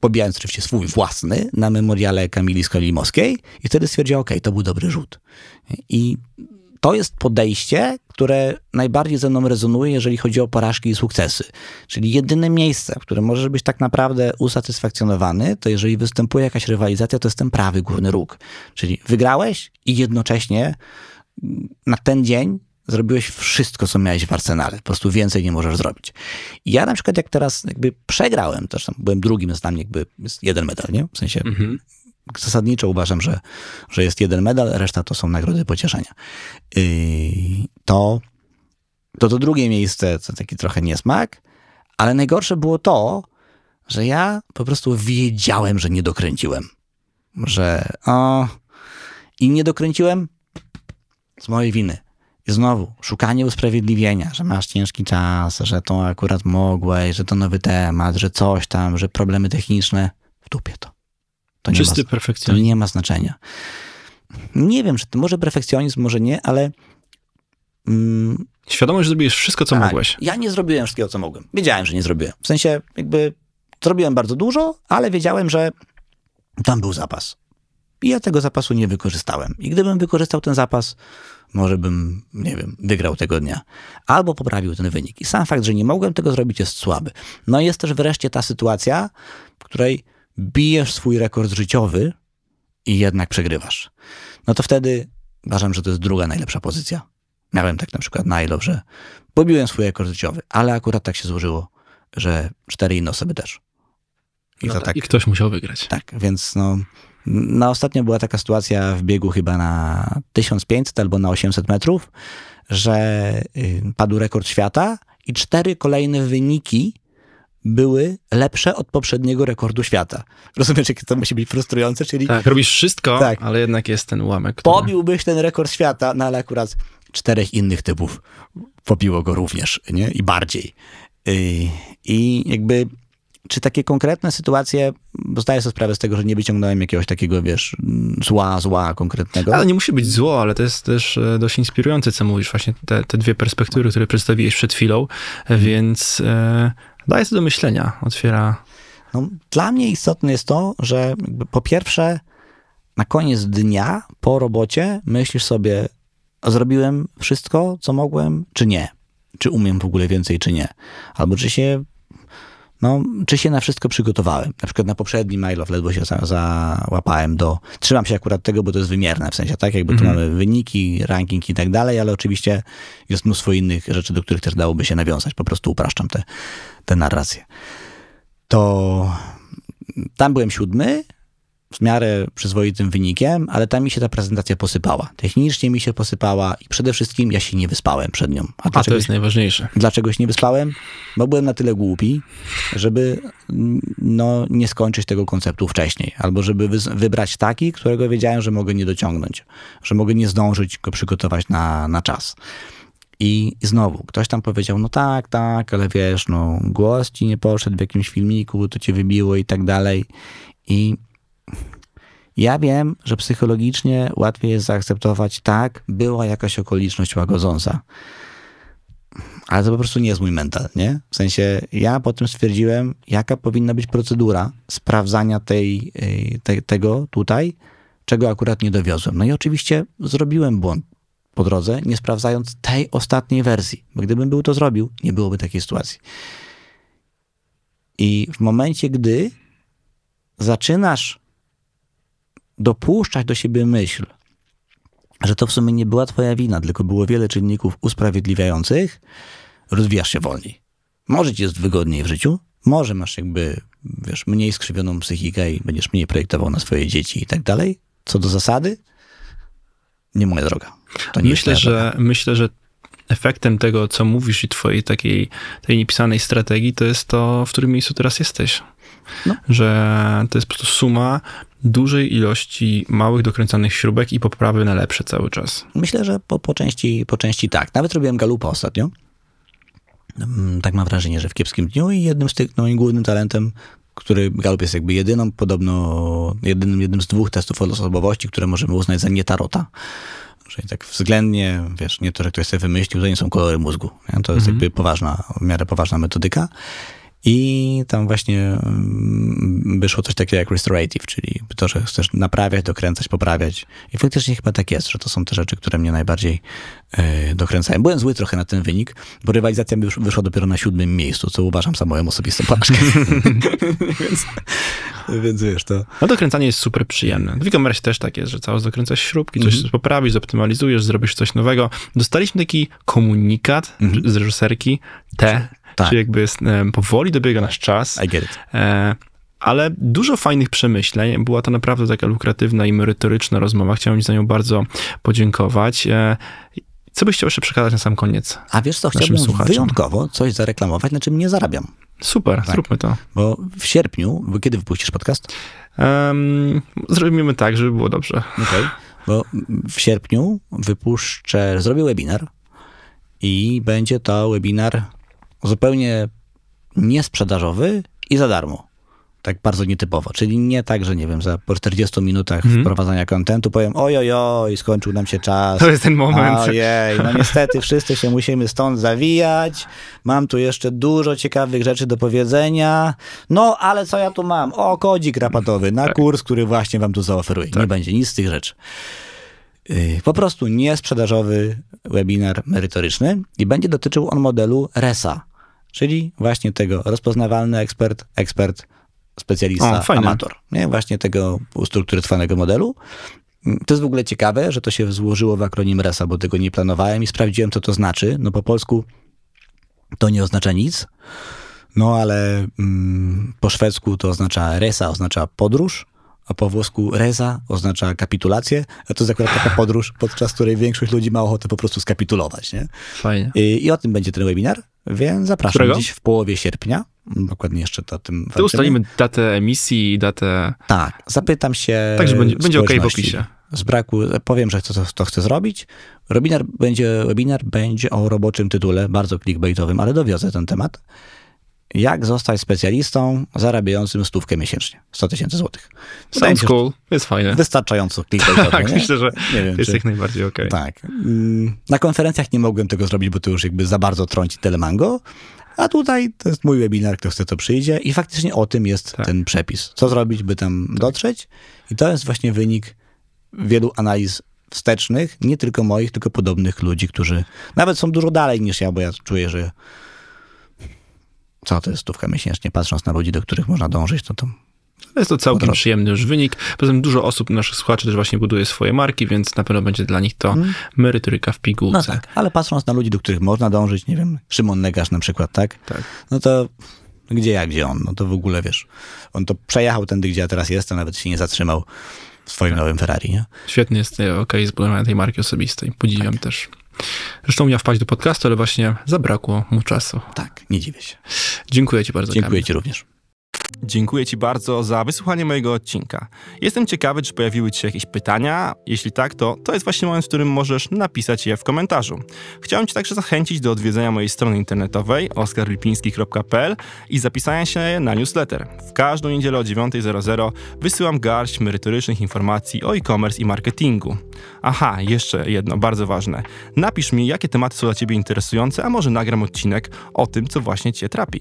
pobijając oczywiście swój własny, na memoriale Kamili Skolimowskiej i wtedy stwierdziła, ok, to był dobry rzut. I to jest podejście, które najbardziej ze mną rezonuje, jeżeli chodzi o porażki i sukcesy. Czyli jedyne miejsce, w którym możesz być tak naprawdę usatysfakcjonowany, to jeżeli występuje jakaś rywalizacja, to jest ten prawy górny róg. Czyli wygrałeś i jednocześnie na ten dzień zrobiłeś wszystko, co miałeś w arsenale. Po prostu więcej nie możesz zrobić. I ja na przykład jak teraz jakby przegrałem, też byłem drugim, znam jakby jeden medal, nie? W sensie mhm zasadniczo uważam, że, że jest jeden medal, reszta to są nagrody pocieszenia. Yy, to, to to drugie miejsce, to taki trochę niesmak, ale najgorsze było to, że ja po prostu wiedziałem, że nie dokręciłem. Że o, i nie dokręciłem z mojej winy. I znowu, szukanie usprawiedliwienia, że masz ciężki czas, że to akurat mogłeś, że to nowy temat, że coś tam, że problemy techniczne. W dupie to. To Czysty nie ma, perfekcjonizm. To nie ma znaczenia. Nie wiem, czy to może perfekcjonizm, może nie, ale. Mm, Świadomość, że zrobiłeś wszystko, co tak, mogłeś. Ja nie zrobiłem wszystkiego, co mogłem. Wiedziałem, że nie zrobiłem. W sensie, jakby zrobiłem bardzo dużo, ale wiedziałem, że tam był zapas. I ja tego zapasu nie wykorzystałem. I gdybym wykorzystał ten zapas, może bym, nie wiem, wygrał tego dnia. Albo poprawił ten wynik. I sam fakt, że nie mogłem tego zrobić, jest słaby. No i jest też wreszcie ta sytuacja, w której bijesz swój rekord życiowy i jednak przegrywasz. No to wtedy uważam, że to jest druga najlepsza pozycja. Miałem tak na przykład na ILO, że pobiłem swój rekord życiowy, ale akurat tak się złożyło, że cztery inne osoby też. I, no to tak, I ktoś musiał wygrać. Tak, więc no, na ostatnio była taka sytuacja w biegu chyba na 1500 albo na 800 metrów, że y, padł rekord świata i cztery kolejne wyniki były lepsze od poprzedniego rekordu świata. Rozumiesz, jakie to musi być frustrujące? Czyli, tak, robisz wszystko, tak, ale jednak jest ten ułamek. Który... Pobiłbyś ten rekord świata, no ale akurat czterech innych typów pobiło go również, nie? I bardziej. I, y, i jakby czy takie konkretne sytuacje, bo zdaję sobie sprawę z tego, że nie wyciągnąłem jakiegoś takiego, wiesz, zła, zła konkretnego. Ale nie musi być zło, ale to jest też e, dość inspirujące, co mówisz, właśnie te, te dwie perspektywy, które przedstawiłeś przed chwilą, e, więc e, daje to do myślenia, otwiera. No, dla mnie istotne jest to, że po pierwsze, na koniec dnia po robocie myślisz sobie, zrobiłem wszystko, co mogłem, czy nie? Czy umiem w ogóle więcej, czy nie? Albo czy się no, czy się na wszystko przygotowałem. Na przykład na poprzedni mail-off ledwo się załapałem do... Trzymam się akurat tego, bo to jest wymierne, w sensie tak, jakby tu mhm. mamy wyniki, ranking i tak dalej, ale oczywiście jest mnóstwo innych rzeczy, do których też dałoby się nawiązać. Po prostu upraszczam te, te narracje. To tam byłem siódmy, w miarę przyzwoitym wynikiem, ale tam mi się ta prezentacja posypała. Technicznie mi się posypała i przede wszystkim ja się nie wyspałem przed nią. A, A to jest najważniejsze. Dlaczego się nie wyspałem? Bo byłem na tyle głupi, żeby no, nie skończyć tego konceptu wcześniej, albo żeby wybrać taki, którego wiedziałem, że mogę nie dociągnąć, że mogę nie zdążyć go przygotować na, na czas. I znowu, ktoś tam powiedział, no tak, tak, ale wiesz, no głos ci nie poszedł w jakimś filmiku, to cię wybiło i tak dalej. I ja wiem, że psychologicznie łatwiej jest zaakceptować, tak, była jakaś okoliczność łagodząca. Ale to po prostu nie jest mój mental, nie? W sensie ja potem stwierdziłem, jaka powinna być procedura sprawdzania tej, e, te, tego tutaj, czego akurat nie dowiozłem. No i oczywiście zrobiłem błąd po drodze, nie sprawdzając tej ostatniej wersji, bo gdybym był to zrobił, nie byłoby takiej sytuacji. I w momencie, gdy zaczynasz dopuszczać do siebie myśl, że to w sumie nie była twoja wina, tylko było wiele czynników usprawiedliwiających, rozwijasz się wolniej. Może ci jest wygodniej w życiu, może masz jakby, wiesz, mniej skrzywioną psychikę i będziesz mniej projektował na swoje dzieci i tak dalej. Co do zasady, nie moja droga. myślę, że, droga. myślę, że efektem tego, co mówisz i twojej takiej tej niepisanej strategii, to jest to, w którym miejscu teraz jesteś. No. Że to jest po prostu suma dużej ilości małych dokręcanych śrubek i poprawy na lepsze cały czas. Myślę, że po, po, części, po części tak. Nawet robiłem galupa ostatnio. Mm, tak mam wrażenie, że w kiepskim dniu i jednym z tych, no i głównym talentem, który galup jest jakby jedyną, podobno jedynym, jednym z dwóch testów osobowości, które możemy uznać za nie tarota. Czyli tak względnie, wiesz, niektóre, które sobie wymyślił, to nie są kolory mózgu. Nie? To jest mm jakby poważna, w miarę poważna metodyka. I tam właśnie mm, wyszło coś takiego jak restorative, czyli to, że chcesz naprawiać, dokręcać, poprawiać. I faktycznie chyba tak jest, że to są te rzeczy, które mnie najbardziej yy, dokręcają. Byłem zły trochę na ten wynik, bo rywalizacja już wyszła dopiero na siódmym miejscu, co uważam za moją osobistą porażkę. więc, więc wiesz to. No dokręcanie jest super przyjemne. W e też tak jest, że cały dokręcasz śrubki, coś mm -hmm. poprawisz, zoptymalizujesz, zrobisz coś nowego. Dostaliśmy taki komunikat mm -hmm. z reżyserki, te tak. Czyli jakby jest, powoli dobiega nasz czas. I get it. E, ale dużo fajnych przemyśleń. Była to naprawdę taka lukratywna i merytoryczna rozmowa. Chciałem za nią bardzo podziękować. E, co byś chciał jeszcze przekazać na sam koniec? A wiesz co, chciałbym słuchaczom. wyjątkowo coś zareklamować, na czym nie zarabiam. Super, tak. zróbmy to. Bo w sierpniu, kiedy wypuścisz podcast? Um, zrobimy tak, żeby było dobrze. Okay. Bo w sierpniu wypuszczę, zrobię webinar i będzie to webinar zupełnie niesprzedażowy i za darmo. Tak bardzo nietypowo. Czyli nie tak, że nie wiem, za po 40 minutach mm. wprowadzania kontentu powiem ojojoj, i skończył nam się czas. To jest ten moment. Ojej, no niestety wszyscy się musimy stąd zawijać. Mam tu jeszcze dużo ciekawych rzeczy do powiedzenia. No, ale co ja tu mam? O, kodzik rapatowy na tak. kurs, który właśnie wam tu zaoferuję. Tak. Nie będzie nic z tych rzeczy yy, po prostu niesprzedażowy webinar merytoryczny i będzie dotyczył on modelu RESA. Czyli właśnie tego rozpoznawalny ekspert, ekspert, specjalista, o, amator. Nie? Właśnie tego ustrukturyzowanego modelu. To jest w ogóle ciekawe, że to się złożyło w akronim RESA, bo tego nie planowałem i sprawdziłem, co to znaczy. No po polsku to nie oznacza nic, no ale mm, po szwedzku to oznacza RESA, oznacza podróż, a po włosku reza oznacza kapitulację, a to jest akurat taka podróż, podczas której większość ludzi ma ochotę po prostu skapitulować. Nie? Fajnie. I, i o tym będzie ten webinar, więc zapraszam Którego? dziś w połowie sierpnia. Dokładnie jeszcze to o tym walczymy. To ustalimy datę emisji i datę... Tak, zapytam się... Także będzie, będzie okej okay w opisie z braku, powiem, że to, to, to chcę zrobić. Webinar będzie, webinar będzie o roboczym tytule, bardzo clickbaitowym, ale dowiozę ten temat jak zostać specjalistą zarabiającym stówkę miesięcznie, 100 tysięcy złotych. Sounds cool, jest fajne. Wystarczająco Tak, to, myślę, że nie wiem, jest czy... jak najbardziej okej. Okay. Tak. Mm, na konferencjach nie mogłem tego zrobić, bo to już jakby za bardzo trąci telemango, a tutaj to jest mój webinar, kto chce to przyjdzie i faktycznie o tym jest tak. ten przepis. Co zrobić, by tam tak. dotrzeć i to jest właśnie wynik wielu analiz wstecznych, nie tylko moich, tylko podobnych ludzi, którzy nawet są dużo dalej niż ja, bo ja czuję, że co to jest stówka miesięcznie, patrząc na ludzi, do których można dążyć, to to jest to całkiem przyjemny już wynik. Poza tym dużo osób, naszych słuchaczy też właśnie buduje swoje marki, więc na pewno będzie dla nich to hmm. merytoryka w pigułce. No tak, ale patrząc na ludzi, do których można dążyć, nie wiem, Szymon Negarz na przykład, tak? tak. No to gdzie ja, gdzie on? No to w ogóle, wiesz, on to przejechał tędy, gdzie ja teraz jestem, nawet się nie zatrzymał w swoim tak. nowym Ferrari, nie? Świetny jest okej okay, zbudowania tej marki osobistej. Podziwiam tak. też. Zresztą miał wpaść do podcastu, ale właśnie zabrakło mu czasu. Tak, nie dziwię się. Dziękuję Ci bardzo. Dziękuję Kamil. Ci również. Dziękuję Ci bardzo za wysłuchanie mojego odcinka. Jestem ciekawy, czy pojawiły Ci się jakieś pytania. Jeśli tak, to to jest właśnie moment, w którym możesz napisać je w komentarzu. Chciałem Cię także zachęcić do odwiedzenia mojej strony internetowej oskarlipiński.pl i zapisania się na newsletter. W każdą niedzielę o 9.00 wysyłam garść merytorycznych informacji o e-commerce i marketingu. Aha, jeszcze jedno, bardzo ważne. Napisz mi, jakie tematy są dla Ciebie interesujące, a może nagram odcinek o tym, co właśnie Cię trapi.